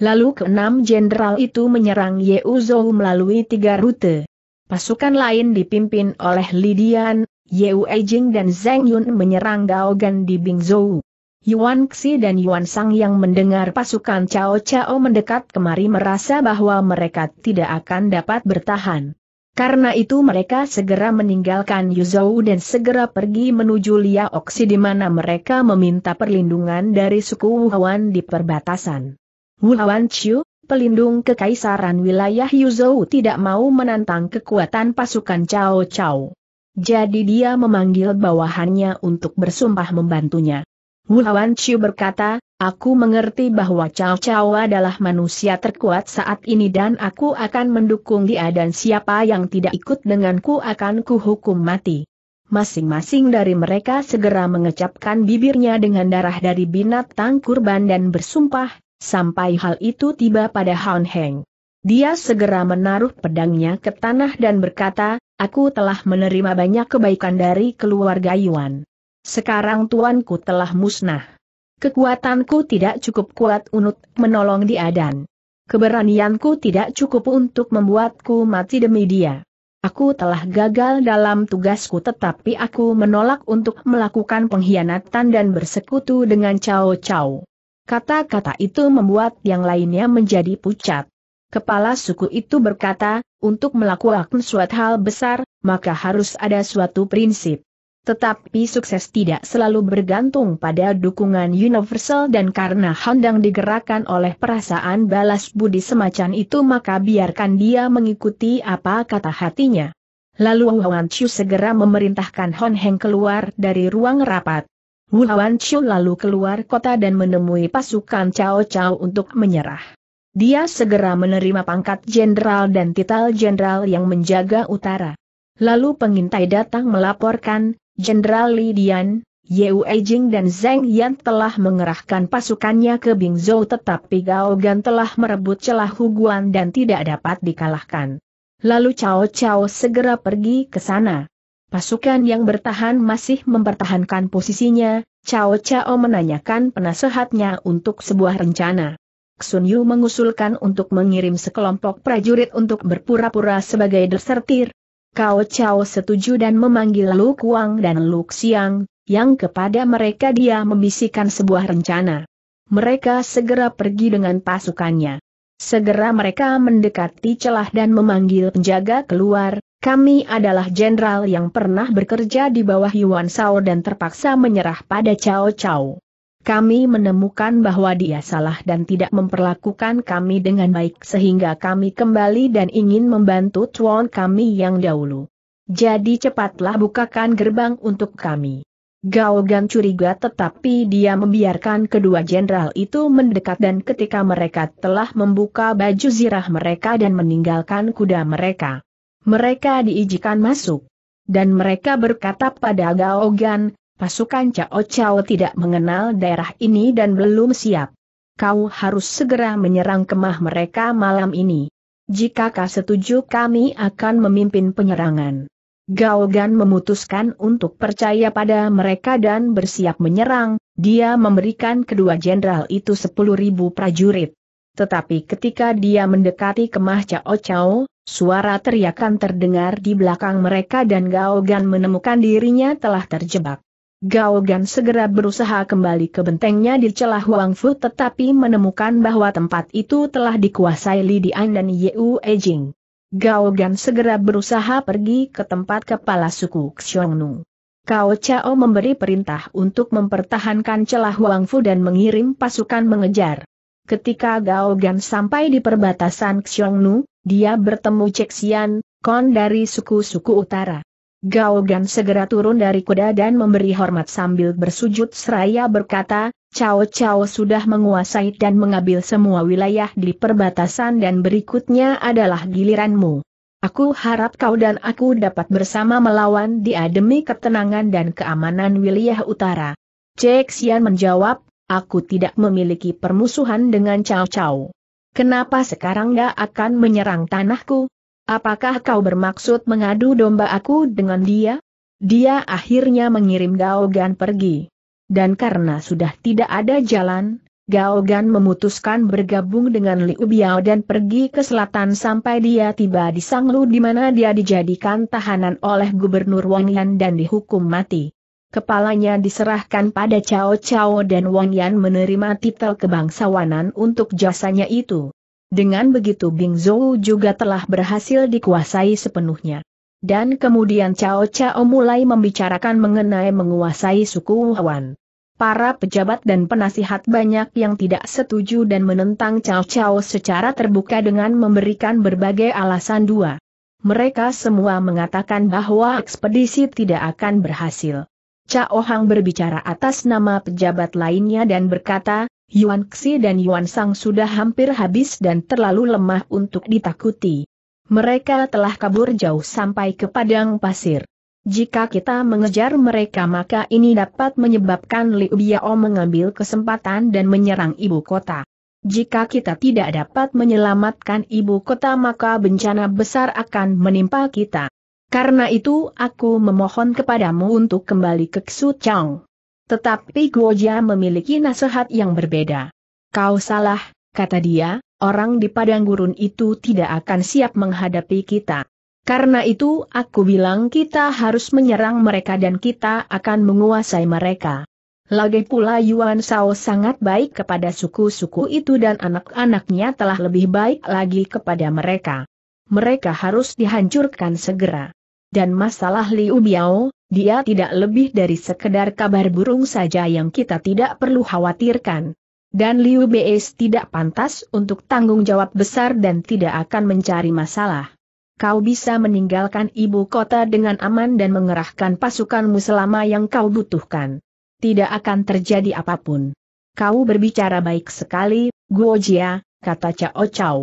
Lalu keenam jenderal itu menyerang Ye Uzhou melalui tiga rute. Pasukan lain dipimpin oleh Lidian, Ye Uejing dan Zeng Yun menyerang Daogan di Bingzhou. Yuan Xi dan Yuan Sang yang mendengar pasukan Cao Cao mendekat kemari merasa bahwa mereka tidak akan dapat bertahan. Karena itu mereka segera meninggalkan Yuzhou dan segera pergi menuju Liaoxi di mana mereka meminta perlindungan dari suku Wuhan di perbatasan. Wuhan Chiu, pelindung kekaisaran wilayah Yuzhou tidak mau menantang kekuatan pasukan Cao Cao. Jadi dia memanggil bawahannya untuk bersumpah membantunya. Wu Lawan Chiu berkata, aku mengerti bahwa Cao Cao adalah manusia terkuat saat ini dan aku akan mendukung dia dan siapa yang tidak ikut denganku akan kuhukum mati. Masing-masing dari mereka segera mengecapkan bibirnya dengan darah dari binatang kurban dan bersumpah, sampai hal itu tiba pada Han Heng. Dia segera menaruh pedangnya ke tanah dan berkata, aku telah menerima banyak kebaikan dari keluarga Yuan. Sekarang tuanku telah musnah. Kekuatanku tidak cukup kuat untuk menolong dia dan keberanianku tidak cukup untuk membuatku mati demi dia. Aku telah gagal dalam tugasku tetapi aku menolak untuk melakukan pengkhianatan dan bersekutu dengan Cao Cao. Kata-kata itu membuat yang lainnya menjadi pucat. Kepala suku itu berkata, untuk melakukan suatu hal besar, maka harus ada suatu prinsip. Tetapi sukses tidak selalu bergantung pada dukungan universal dan karena Handang digerakkan oleh perasaan balas budi semacam itu maka biarkan dia mengikuti apa kata hatinya. Lalu Wan Chu segera memerintahkan Hon Heng keluar dari ruang rapat. Wan Chu lalu keluar kota dan menemui pasukan Cao Cao untuk menyerah. Dia segera menerima pangkat jenderal dan titel jenderal yang menjaga utara. Lalu pengintai datang melaporkan, Jenderal Li Dian, Yeu Ejing dan Zeng Yan telah mengerahkan pasukannya ke Bingzhou tetapi Gao Gan telah merebut celah huguan dan tidak dapat dikalahkan. Lalu Cao Cao segera pergi ke sana. Pasukan yang bertahan masih mempertahankan posisinya, Cao Cao menanyakan penasehatnya untuk sebuah rencana. Sun Yu mengusulkan untuk mengirim sekelompok prajurit untuk berpura-pura sebagai desertir, Kao Chao setuju dan memanggil Lu Kuang dan Lu Xiang, yang kepada mereka dia membisikkan sebuah rencana. Mereka segera pergi dengan pasukannya. Segera mereka mendekati celah dan memanggil penjaga keluar, kami adalah jenderal yang pernah bekerja di bawah Yuan Shao dan terpaksa menyerah pada Cao Cao. Kami menemukan bahwa dia salah dan tidak memperlakukan kami dengan baik sehingga kami kembali dan ingin membantu tuan kami yang dahulu. Jadi cepatlah bukakan gerbang untuk kami. Gaogan curiga tetapi dia membiarkan kedua jenderal itu mendekat dan ketika mereka telah membuka baju zirah mereka dan meninggalkan kuda mereka. Mereka diijikan masuk. Dan mereka berkata pada Gaogan, Pasukan Cao Cao tidak mengenal daerah ini dan belum siap. Kau harus segera menyerang kemah mereka malam ini. Jika kau setuju kami akan memimpin penyerangan. Gaogan memutuskan untuk percaya pada mereka dan bersiap menyerang, dia memberikan kedua jenderal itu sepuluh ribu prajurit. Tetapi ketika dia mendekati kemah Cao Cao, suara teriakan terdengar di belakang mereka dan Gaogan menemukan dirinya telah terjebak. Gao Gan segera berusaha kembali ke bentengnya di celah Fu tetapi menemukan bahwa tempat itu telah dikuasai Li Dian dan Yu Ejing. Gao Gan segera berusaha pergi ke tempat kepala suku Xiong Nu. Kao Chao memberi perintah untuk mempertahankan celah Fu dan mengirim pasukan mengejar. Ketika Gao Gan sampai di perbatasan Xiong Nu, dia bertemu Cek Xian, kon dari suku-suku utara. Gao Gan segera turun dari kuda dan memberi hormat sambil bersujud seraya berkata, Cao Cao sudah menguasai dan mengambil semua wilayah di perbatasan dan berikutnya adalah giliranmu. Aku harap kau dan aku dapat bersama melawan dia demi ketenangan dan keamanan wilayah utara. Cek Xian menjawab, aku tidak memiliki permusuhan dengan Cao Cao. Kenapa sekarang dia akan menyerang tanahku? Apakah kau bermaksud mengadu domba aku dengan dia? Dia akhirnya mengirim Gaogan pergi. Dan karena sudah tidak ada jalan, Gaogan memutuskan bergabung dengan Liu Biao dan pergi ke selatan sampai dia tiba di Sanglu di mana dia dijadikan tahanan oleh Gubernur Wang Yan dan dihukum mati. Kepalanya diserahkan pada Cao Cao dan Wang Yan menerima titel kebangsawanan untuk jasanya itu. Dengan begitu Bing Zhou juga telah berhasil dikuasai sepenuhnya. Dan kemudian Cao Cao mulai membicarakan mengenai menguasai suku Wuhan. Para pejabat dan penasihat banyak yang tidak setuju dan menentang Cao Cao secara terbuka dengan memberikan berbagai alasan dua. Mereka semua mengatakan bahwa ekspedisi tidak akan berhasil. Cao Hang berbicara atas nama pejabat lainnya dan berkata, Yuan Xi dan Yuan Sang sudah hampir habis dan terlalu lemah untuk ditakuti. Mereka telah kabur jauh sampai ke padang pasir. Jika kita mengejar mereka maka ini dapat menyebabkan Liu Biao mengambil kesempatan dan menyerang ibu kota. Jika kita tidak dapat menyelamatkan ibu kota maka bencana besar akan menimpa kita. Karena itu aku memohon kepadamu untuk kembali ke Ksu Chang. Tetapi Guo Jia memiliki nasihat yang berbeda. Kau salah, kata dia, orang di padang gurun itu tidak akan siap menghadapi kita. Karena itu aku bilang kita harus menyerang mereka dan kita akan menguasai mereka. Lagi pula Yuan Shao sangat baik kepada suku-suku itu dan anak-anaknya telah lebih baik lagi kepada mereka. Mereka harus dihancurkan segera. Dan masalah Liu Biao, dia tidak lebih dari sekedar kabar burung saja yang kita tidak perlu khawatirkan. Dan Liu Bs tidak pantas untuk tanggung jawab besar dan tidak akan mencari masalah. Kau bisa meninggalkan ibu kota dengan aman dan mengerahkan pasukanmu selama yang kau butuhkan. Tidak akan terjadi apapun. Kau berbicara baik sekali, Guo Jia, kata Cao Cao.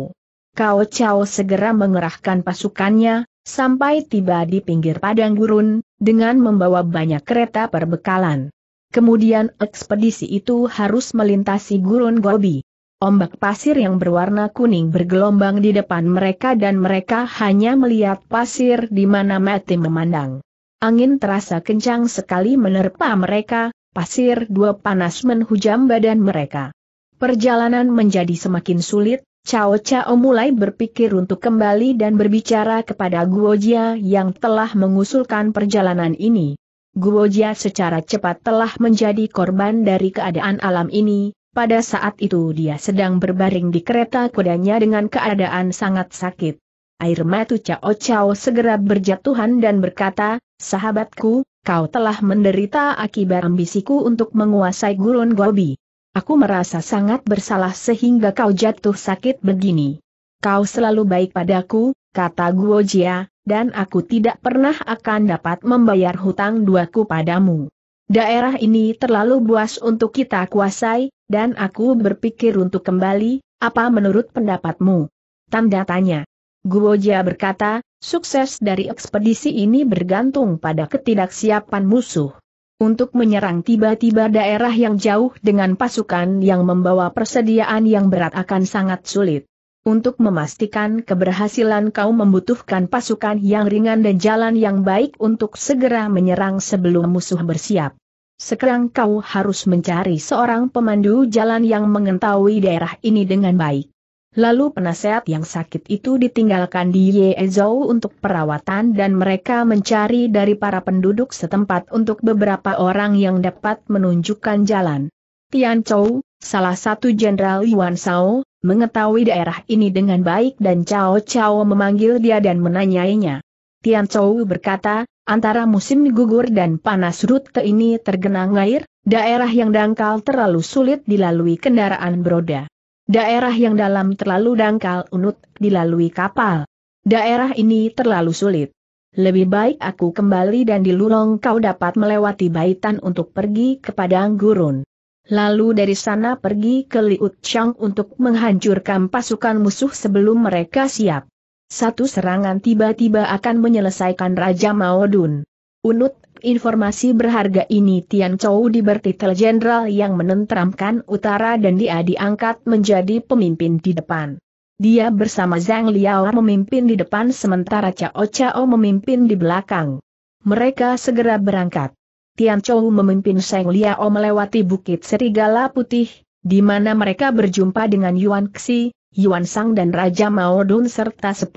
Cao Cao segera mengerahkan pasukannya, sampai tiba di pinggir padang gurun, dengan membawa banyak kereta perbekalan. Kemudian ekspedisi itu harus melintasi gurun Gobi. Ombak pasir yang berwarna kuning bergelombang di depan mereka dan mereka hanya melihat pasir di mana mati memandang. Angin terasa kencang sekali menerpa mereka, pasir dua panas menhujam badan mereka. Perjalanan menjadi semakin sulit, Cao Cao mulai berpikir untuk kembali dan berbicara kepada Guo Jia yang telah mengusulkan perjalanan ini. Guo Jia secara cepat telah menjadi korban dari keadaan alam ini, pada saat itu dia sedang berbaring di kereta kudanya dengan keadaan sangat sakit. Air mata Cao Cao segera berjatuhan dan berkata, sahabatku, kau telah menderita akibat ambisiku untuk menguasai gurun Gobi. Aku merasa sangat bersalah sehingga kau jatuh sakit begini. Kau selalu baik padaku, kata Guo Jia, dan aku tidak pernah akan dapat membayar hutang duaku padamu. Daerah ini terlalu buas untuk kita kuasai, dan aku berpikir untuk kembali, apa menurut pendapatmu? Tanda tanya. Guo Jia berkata, sukses dari ekspedisi ini bergantung pada ketidaksiapan musuh untuk menyerang tiba-tiba daerah yang jauh dengan pasukan yang membawa persediaan yang berat akan sangat sulit. Untuk memastikan keberhasilan kau membutuhkan pasukan yang ringan dan jalan yang baik untuk segera menyerang sebelum musuh bersiap. Sekarang kau harus mencari seorang pemandu jalan yang mengetahui daerah ini dengan baik. Lalu penasehat yang sakit itu ditinggalkan di Yezhou untuk perawatan dan mereka mencari dari para penduduk setempat untuk beberapa orang yang dapat menunjukkan jalan. Tian Chou, salah satu jenderal Yuan Shao, mengetahui daerah ini dengan baik dan Chao Chao memanggil dia dan menanyainya. Tian Chou berkata, antara musim gugur dan panas rute ini tergenang air, daerah yang dangkal terlalu sulit dilalui kendaraan beroda. Daerah yang dalam terlalu dangkal unut dilalui kapal. Daerah ini terlalu sulit. Lebih baik aku kembali dan di lurong kau dapat melewati baitan untuk pergi ke padang gurun. Lalu dari sana pergi ke Liut Chang untuk menghancurkan pasukan musuh sebelum mereka siap. Satu serangan tiba-tiba akan menyelesaikan Raja Maodun. Unut informasi berharga ini Tian Chou dibertitel jenderal yang menenteramkan utara dan dia diangkat menjadi pemimpin di depan. Dia bersama Zhang Liao memimpin di depan sementara Cao Cao memimpin di belakang. Mereka segera berangkat. Tian Chou memimpin Zhang Liao melewati Bukit Serigala Putih, di mana mereka berjumpa dengan Yuan Xi, Yuan Sang dan Raja Mao Dun serta 10.000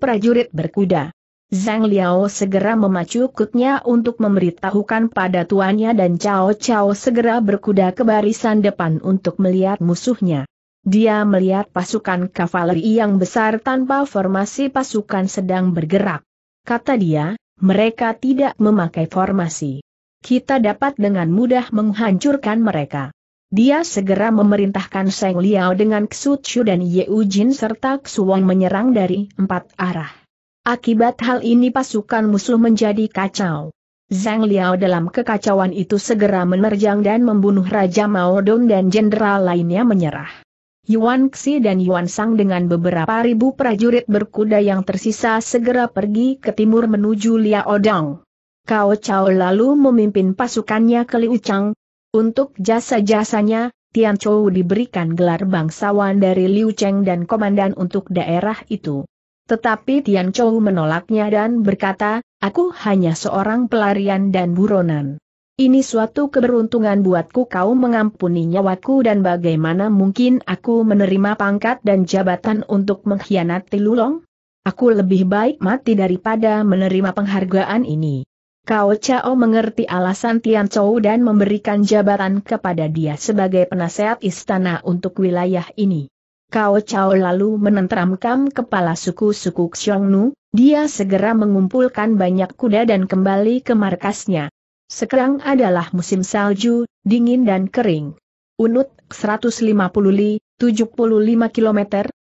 prajurit berkuda. Zhang Liao segera memacu kutnya untuk memberitahukan pada tuannya dan Cao Cao segera berkuda ke barisan depan untuk melihat musuhnya. Dia melihat pasukan kavaleri yang besar tanpa formasi pasukan sedang bergerak. Kata dia, mereka tidak memakai formasi. Kita dapat dengan mudah menghancurkan mereka. Dia segera memerintahkan Seng Liao dengan Xu Chu dan Ye Ujin serta Wang menyerang dari empat arah. Akibat hal ini pasukan musuh menjadi kacau. Zhang Liao dalam kekacauan itu segera menerjang dan membunuh Raja Mao Dong dan jenderal lainnya menyerah. Yuan Xi dan Yuan Sang dengan beberapa ribu prajurit berkuda yang tersisa segera pergi ke timur menuju Liaodong. Kao Chao lalu memimpin pasukannya ke Liu Chang. Untuk jasa-jasanya, Tian Chou diberikan gelar bangsawan dari Liu Cheng dan komandan untuk daerah itu. Tetapi Tian Chou menolaknya dan berkata, aku hanya seorang pelarian dan buronan. Ini suatu keberuntungan buatku kau mengampuni nyawaku dan bagaimana mungkin aku menerima pangkat dan jabatan untuk mengkhianati Lulong? Aku lebih baik mati daripada menerima penghargaan ini. Kao Chao mengerti alasan Tian Chou dan memberikan jabatan kepada dia sebagai penasehat istana untuk wilayah ini kau Chao lalu menenteramkan kepala suku-suku Xiongnu, dia segera mengumpulkan banyak kuda dan kembali ke markasnya. Sekarang adalah musim salju, dingin dan kering. Unut 150 li, 75 km,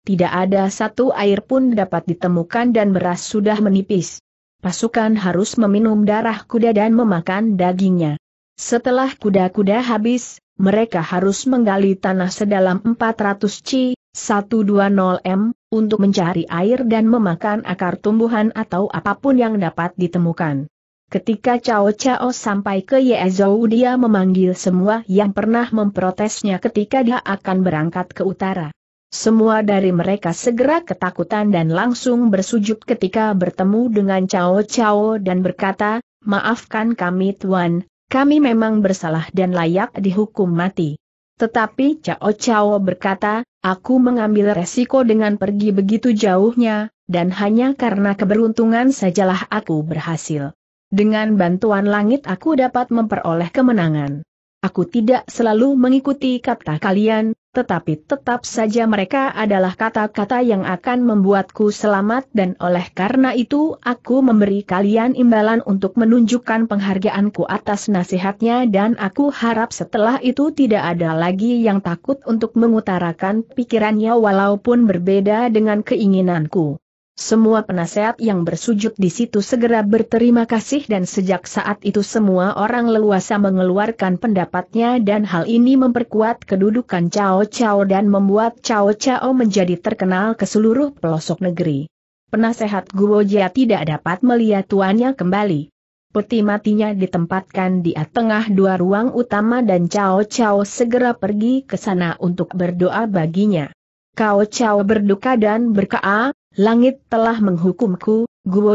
tidak ada satu air pun dapat ditemukan dan beras sudah menipis. Pasukan harus meminum darah kuda dan memakan dagingnya. Setelah kuda-kuda habis, mereka harus menggali tanah sedalam 400 ci, 120M, untuk mencari air dan memakan akar tumbuhan atau apapun yang dapat ditemukan. Ketika Cao Cao sampai ke Yezhou dia memanggil semua yang pernah memprotesnya ketika dia akan berangkat ke utara. Semua dari mereka segera ketakutan dan langsung bersujud ketika bertemu dengan Cao Cao dan berkata, Maafkan kami Tuan, kami memang bersalah dan layak dihukum mati. Tetapi Cao Cao berkata, aku mengambil resiko dengan pergi begitu jauhnya, dan hanya karena keberuntungan sajalah aku berhasil. Dengan bantuan langit aku dapat memperoleh kemenangan. Aku tidak selalu mengikuti kata kalian, tetapi tetap saja mereka adalah kata-kata yang akan membuatku selamat dan oleh karena itu aku memberi kalian imbalan untuk menunjukkan penghargaanku atas nasihatnya dan aku harap setelah itu tidak ada lagi yang takut untuk mengutarakan pikirannya walaupun berbeda dengan keinginanku. Semua penasehat yang bersujud di situ segera berterima kasih dan sejak saat itu semua orang leluasa mengeluarkan pendapatnya dan hal ini memperkuat kedudukan Cao Cao dan membuat Cao Cao menjadi terkenal ke seluruh pelosok negeri. Penasehat Guo Jia tidak dapat melihat tuannya kembali. Peti matinya ditempatkan di tengah dua ruang utama dan Cao Cao segera pergi ke sana untuk berdoa baginya. Cao Cao berduka dan berkaa, langit telah menghukumku,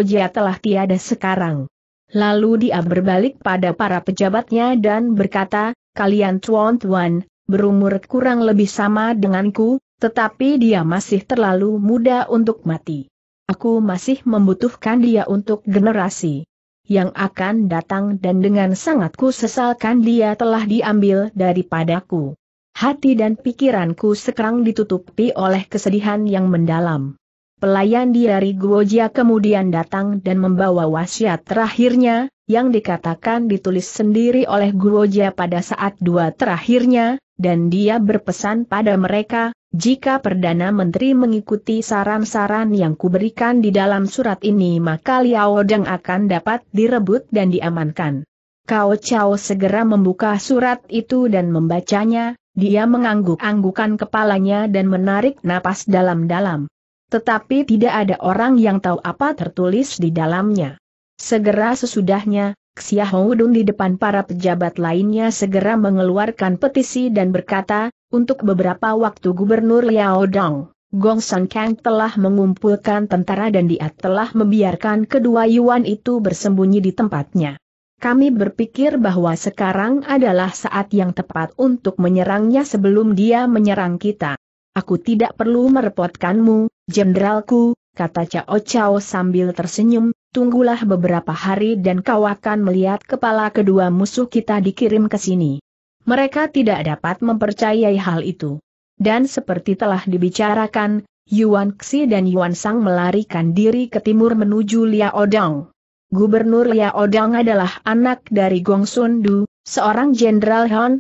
Jia telah tiada sekarang. Lalu dia berbalik pada para pejabatnya dan berkata, kalian tuan-tuan, berumur kurang lebih sama denganku, tetapi dia masih terlalu muda untuk mati. Aku masih membutuhkan dia untuk generasi yang akan datang dan dengan sangatku sesalkan dia telah diambil daripadaku. Hati dan pikiranku sekarang ditutupi oleh kesedihan yang mendalam. Pelayan diari Guojia kemudian datang dan membawa wasiat terakhirnya, yang dikatakan ditulis sendiri oleh Guojia pada saat dua terakhirnya, dan dia berpesan pada mereka, jika Perdana Menteri mengikuti saran-saran yang kuberikan di dalam surat ini maka Liao Deng akan dapat direbut dan diamankan. Kao Chao segera membuka surat itu dan membacanya, dia mengangguk-anggukan kepalanya dan menarik napas dalam-dalam. Tetapi tidak ada orang yang tahu apa tertulis di dalamnya. Segera sesudahnya, Xiaohoudun di depan para pejabat lainnya segera mengeluarkan petisi dan berkata, untuk beberapa waktu Gubernur Liao Dong, Gong San Kang telah mengumpulkan tentara dan dia telah membiarkan kedua Yuan itu bersembunyi di tempatnya. Kami berpikir bahwa sekarang adalah saat yang tepat untuk menyerangnya sebelum dia menyerang kita. Aku tidak perlu merepotkanmu, jenderalku, kata Cao Cao sambil tersenyum, tunggulah beberapa hari dan kau akan melihat kepala kedua musuh kita dikirim ke sini. Mereka tidak dapat mempercayai hal itu. Dan seperti telah dibicarakan, Yuan Xi dan Yuan Sang melarikan diri ke timur menuju Liaodong. Gubernur Liaodong adalah anak dari Gong Sun Du, seorang Jenderal Han.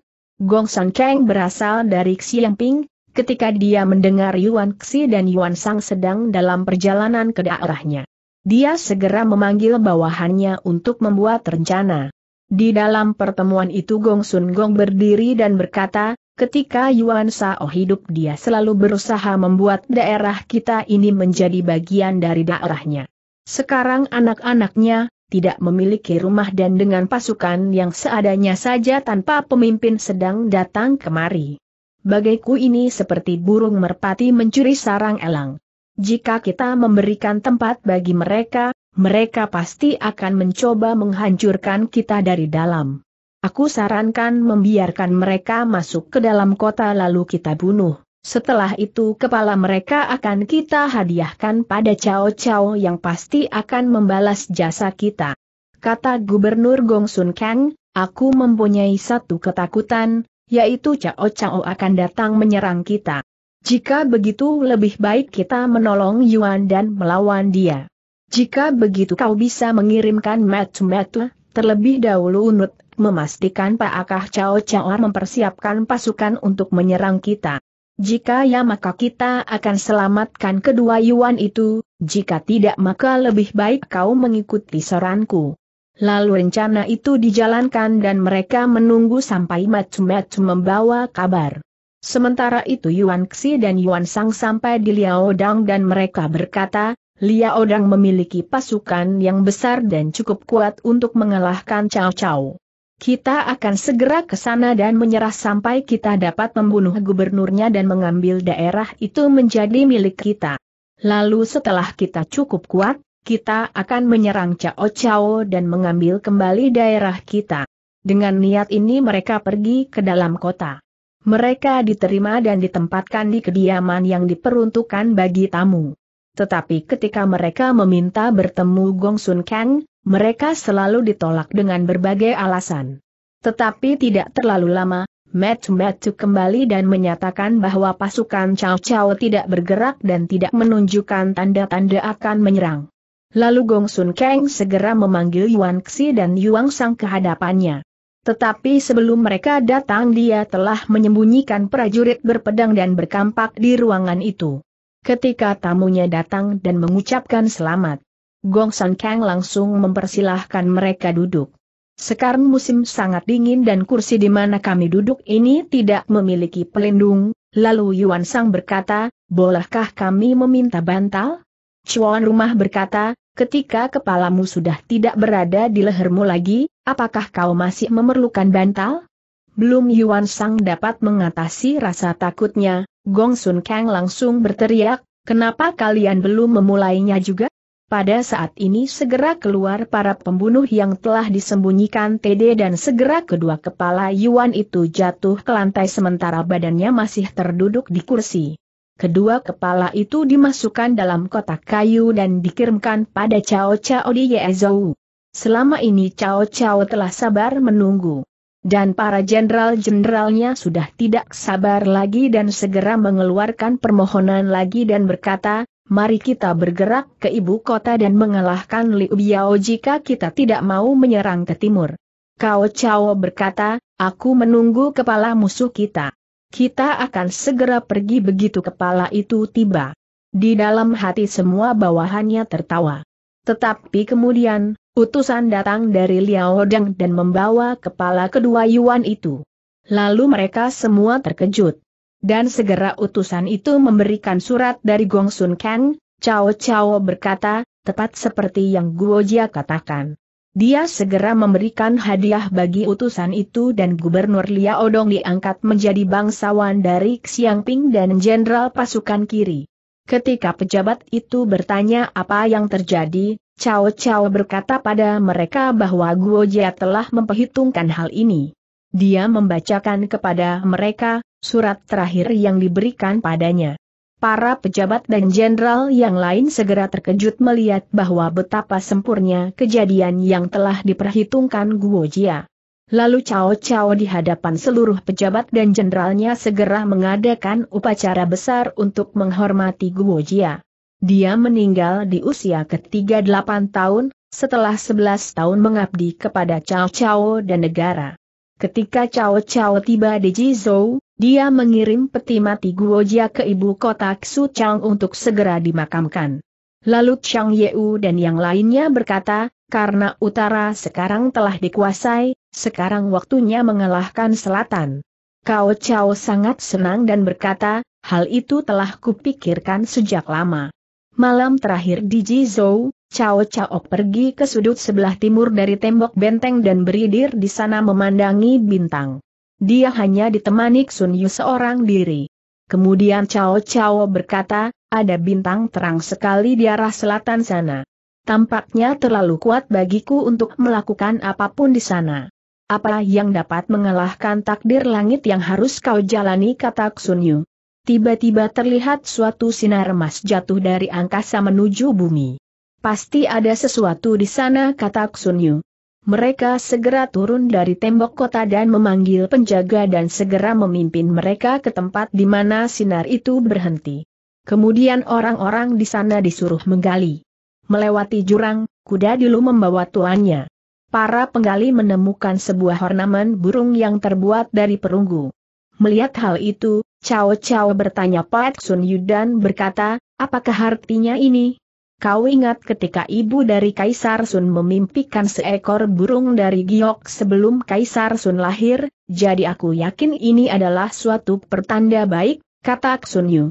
Gong Sun Cheng berasal dari Xiangping ketika dia mendengar Yuan Xi dan Yuan Sang sedang dalam perjalanan ke daerahnya. Dia segera memanggil bawahannya untuk membuat rencana. Di dalam pertemuan itu Gong Sun Gong berdiri dan berkata, ketika Yuan Sao hidup dia selalu berusaha membuat daerah kita ini menjadi bagian dari daerahnya. Sekarang anak-anaknya, tidak memiliki rumah dan dengan pasukan yang seadanya saja tanpa pemimpin sedang datang kemari. Bagaiku ini seperti burung merpati mencuri sarang elang. Jika kita memberikan tempat bagi mereka, mereka pasti akan mencoba menghancurkan kita dari dalam. Aku sarankan membiarkan mereka masuk ke dalam kota lalu kita bunuh. Setelah itu kepala mereka akan kita hadiahkan pada Cao Cao yang pasti akan membalas jasa kita. Kata Gubernur Gong Sun Kang, aku mempunyai satu ketakutan, yaitu Cao Cao akan datang menyerang kita. Jika begitu lebih baik kita menolong Yuan dan melawan dia. Jika begitu kau bisa mengirimkan metu-metu, terlebih dahulu Unut, memastikan Pak Akah Cao Cao mempersiapkan pasukan untuk menyerang kita. Jika ya maka kita akan selamatkan kedua Yuan itu, jika tidak maka lebih baik kau mengikuti saranku. Lalu rencana itu dijalankan dan mereka menunggu sampai Matsumatsu membawa kabar. Sementara itu Yuan Xi dan Yuan Sang sampai di Liaodang dan mereka berkata, Liaodang memiliki pasukan yang besar dan cukup kuat untuk mengalahkan Cao Cao. Kita akan segera ke sana dan menyerah sampai kita dapat membunuh gubernurnya dan mengambil daerah itu menjadi milik kita. Lalu setelah kita cukup kuat, kita akan menyerang Cao Cao dan mengambil kembali daerah kita. Dengan niat ini mereka pergi ke dalam kota. Mereka diterima dan ditempatkan di kediaman yang diperuntukkan bagi tamu. Tetapi ketika mereka meminta bertemu Gong Sun Kang, mereka selalu ditolak dengan berbagai alasan. Tetapi tidak terlalu lama, Matt Match kembali dan menyatakan bahwa pasukan Cao Cao tidak bergerak dan tidak menunjukkan tanda-tanda akan menyerang. Lalu Gong Sun Kang segera memanggil Yuan Xi dan Yuang Sang ke hadapannya. Tetapi sebelum mereka datang dia telah menyembunyikan prajurit berpedang dan berkampak di ruangan itu. Ketika tamunya datang dan mengucapkan selamat, Gong Sun Kang langsung mempersilahkan mereka duduk. Sekarang musim sangat dingin dan kursi di mana kami duduk ini tidak memiliki pelindung, lalu Yuan Sang berkata, bolehkah kami meminta bantal? Chuan Rumah berkata, Ketika kepalamu sudah tidak berada di lehermu lagi, apakah kau masih memerlukan bantal? Belum Yuan Sang dapat mengatasi rasa takutnya, Gong Sun Kang langsung berteriak, kenapa kalian belum memulainya juga? Pada saat ini segera keluar para pembunuh yang telah disembunyikan TD dan segera kedua kepala Yuan itu jatuh ke lantai sementara badannya masih terduduk di kursi. Kedua kepala itu dimasukkan dalam kotak kayu dan dikirimkan pada Cao Cao di Yezou. Selama ini Cao Cao telah sabar menunggu. Dan para jenderal-jenderalnya sudah tidak sabar lagi dan segera mengeluarkan permohonan lagi dan berkata, mari kita bergerak ke ibu kota dan mengalahkan Liu Biao jika kita tidak mau menyerang ke timur. Cao Cao berkata, aku menunggu kepala musuh kita. Kita akan segera pergi begitu kepala itu tiba. Di dalam hati semua bawahannya tertawa. Tetapi kemudian, utusan datang dari Liao Deng dan membawa kepala kedua Yuan itu. Lalu mereka semua terkejut. Dan segera utusan itu memberikan surat dari Gongsun Kang, Cao Cao berkata, tepat seperti yang Guo Jia katakan. Dia segera memberikan hadiah bagi utusan itu dan Gubernur Lia Odong diangkat menjadi bangsawan dari Xiangping dan Jenderal Pasukan Kiri. Ketika pejabat itu bertanya apa yang terjadi, Cao Cao berkata pada mereka bahwa Guo Jia telah memperhitungkan hal ini. Dia membacakan kepada mereka, surat terakhir yang diberikan padanya. Para pejabat dan jenderal yang lain segera terkejut melihat bahwa betapa sempurnya kejadian yang telah diperhitungkan Guo Jia. Lalu Cao Cao di hadapan seluruh pejabat dan jenderalnya segera mengadakan upacara besar untuk menghormati Guo Jia. Dia meninggal di usia ke-38 tahun, setelah 11 tahun mengabdi kepada Cao Cao dan negara. Ketika Cao Cao tiba di Jizhou, dia mengirim peti mati Guojia ke ibu kota Xu Chang untuk segera dimakamkan. Lalu Chang Yeu dan yang lainnya berkata, karena utara sekarang telah dikuasai, sekarang waktunya mengalahkan selatan. Kao Chao sangat senang dan berkata, hal itu telah kupikirkan sejak lama. Malam terakhir di Jizhou, Cao Cao pergi ke sudut sebelah timur dari tembok benteng dan beridir di sana memandangi bintang dia hanya ditemani Sun Yu seorang diri. Kemudian Cao Cao berkata, ada bintang terang sekali di arah selatan sana. Tampaknya terlalu kuat bagiku untuk melakukan apapun di sana. Apa yang dapat mengalahkan takdir langit yang harus kau jalani kata Sun Yu. Tiba-tiba terlihat suatu sinar emas jatuh dari angkasa menuju bumi. Pasti ada sesuatu di sana kata Sun Yu. Mereka segera turun dari tembok kota dan memanggil penjaga dan segera memimpin mereka ke tempat di mana sinar itu berhenti. Kemudian orang-orang di sana disuruh menggali. Melewati jurang, kuda dulu membawa tuannya. Para penggali menemukan sebuah ornamen burung yang terbuat dari perunggu. Melihat hal itu, Cao Cao bertanya Pak Sun Yudan berkata, apakah artinya ini? Kau ingat ketika ibu dari Kaisar Sun memimpikan seekor burung dari giok sebelum Kaisar Sun lahir, jadi aku yakin ini adalah suatu pertanda baik, kata Sun Yu.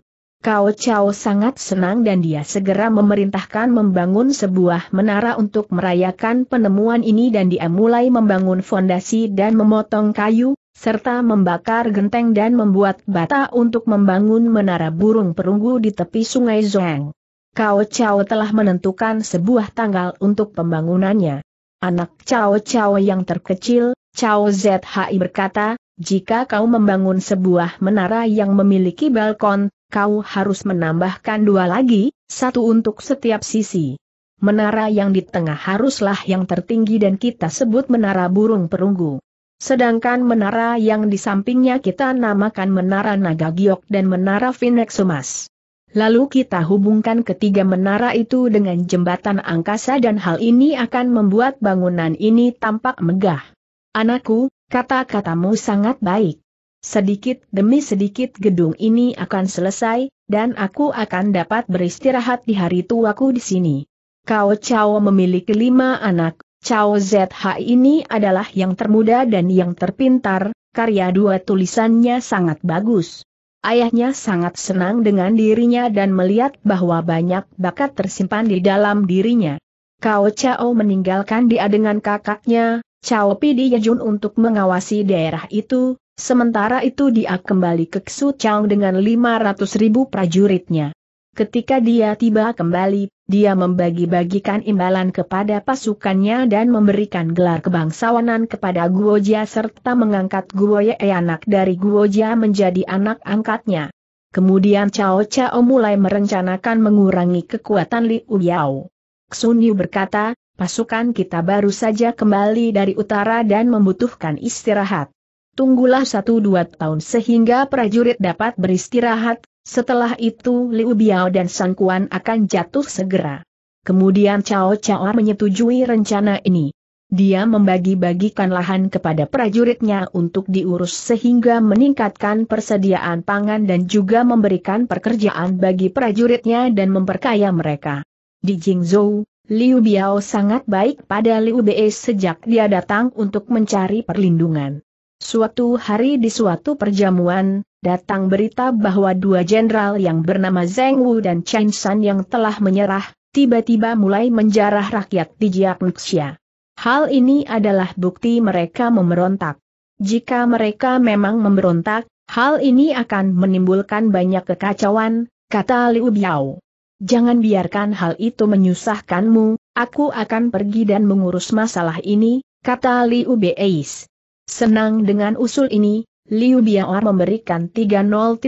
Kau Chao sangat senang dan dia segera memerintahkan membangun sebuah menara untuk merayakan penemuan ini dan dia mulai membangun fondasi dan memotong kayu, serta membakar genteng dan membuat bata untuk membangun menara burung perunggu di tepi sungai Zhuang. Cao Cao telah menentukan sebuah tanggal untuk pembangunannya. Anak Cao Cao yang terkecil, Cao ZHI berkata, jika kau membangun sebuah menara yang memiliki balkon, kau harus menambahkan dua lagi, satu untuk setiap sisi. Menara yang di tengah haruslah yang tertinggi dan kita sebut menara burung perunggu. Sedangkan menara yang di sampingnya kita namakan menara naga giok dan menara Phoenix emas. Lalu kita hubungkan ketiga menara itu dengan jembatan angkasa dan hal ini akan membuat bangunan ini tampak megah. Anakku, kata-katamu sangat baik. Sedikit demi sedikit gedung ini akan selesai, dan aku akan dapat beristirahat di hari tuaku di sini. Kau Chao memiliki lima anak, Chao ZH ini adalah yang termuda dan yang terpintar, karya dua tulisannya sangat bagus. Ayahnya sangat senang dengan dirinya dan melihat bahwa banyak bakat tersimpan di dalam dirinya. Kao Chao meninggalkan dia dengan kakaknya, Chao Pidi Yejun untuk mengawasi daerah itu, sementara itu dia kembali ke Ksu Chang dengan 500 ribu prajuritnya. Ketika dia tiba kembali, dia membagi-bagikan imbalan kepada pasukannya dan memberikan gelar kebangsawanan kepada Guo Jia serta mengangkat Ye anak dari Guo Jia menjadi anak angkatnya. Kemudian Cao Cao mulai merencanakan mengurangi kekuatan Liu Yao. Xun Yu berkata, pasukan kita baru saja kembali dari utara dan membutuhkan istirahat. Tunggulah satu dua tahun sehingga prajurit dapat beristirahat, setelah itu Liu Biao dan Sang Kuan akan jatuh segera. Kemudian Cao Cao menyetujui rencana ini. Dia membagi-bagikan lahan kepada prajuritnya untuk diurus sehingga meningkatkan persediaan pangan dan juga memberikan pekerjaan bagi prajuritnya dan memperkaya mereka. Di Jingzhou, Liu Biao sangat baik pada Liu Bei sejak dia datang untuk mencari perlindungan. Suatu hari di suatu perjamuan, datang berita bahwa dua jenderal yang bernama Zeng Wu dan Chen San yang telah menyerah, tiba-tiba mulai menjarah rakyat di Jiangxia. Hal ini adalah bukti mereka memberontak. Jika mereka memang memberontak, hal ini akan menimbulkan banyak kekacauan, kata Liu Biao. Jangan biarkan hal itu menyusahkanmu, aku akan pergi dan mengurus masalah ini, kata Liu Beis. Senang dengan usul ini, Liu Biaor memberikan 30.000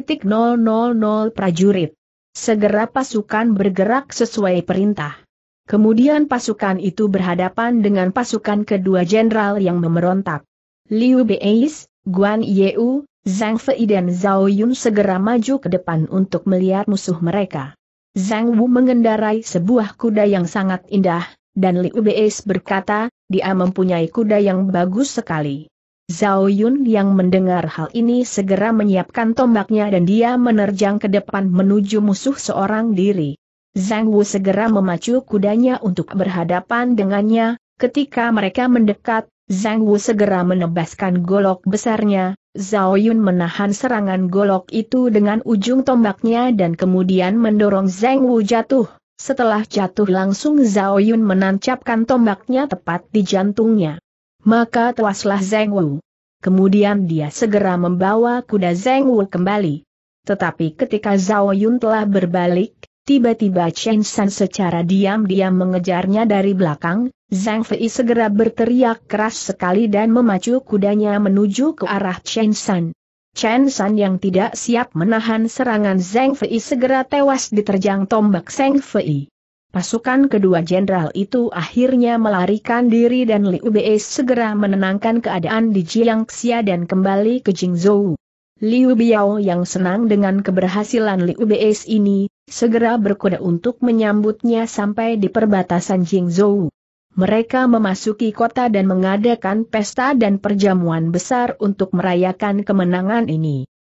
prajurit. Segera pasukan bergerak sesuai perintah. Kemudian pasukan itu berhadapan dengan pasukan kedua jenderal yang memberontak. Liu Beis, Guan Yeu, Zhang Fei dan Zhao Yun segera maju ke depan untuk melihat musuh mereka. Zhang Wu mengendarai sebuah kuda yang sangat indah, dan Liu Beis berkata, dia mempunyai kuda yang bagus sekali. Zhao Yun yang mendengar hal ini segera menyiapkan tombaknya dan dia menerjang ke depan menuju musuh seorang diri. Zhang Wu segera memacu kudanya untuk berhadapan dengannya, ketika mereka mendekat, Zhang Wu segera menebaskan golok besarnya, Zhao Yun menahan serangan golok itu dengan ujung tombaknya dan kemudian mendorong Zhang Wu jatuh. Setelah jatuh langsung Zhao Yun menancapkan tombaknya tepat di jantungnya. Maka tewaslah Zeng Wu. Kemudian dia segera membawa kuda Zeng Wu kembali. Tetapi ketika Zhao Yun telah berbalik, tiba-tiba Chen San secara diam-diam mengejarnya dari belakang, Zhang Fei segera berteriak keras sekali dan memacu kudanya menuju ke arah Chen San. Chen San yang tidak siap menahan serangan Zhang Fei segera tewas diterjang tombak Zhang Fei. Pasukan kedua jenderal itu akhirnya melarikan diri dan Liu Bei segera menenangkan keadaan di Jiangxia dan kembali ke Jingzhou. Liu Biao yang senang dengan keberhasilan Liu Bei ini, segera berkuda untuk menyambutnya sampai di perbatasan Jingzhou. Mereka memasuki kota dan mengadakan pesta dan perjamuan besar untuk merayakan kemenangan ini.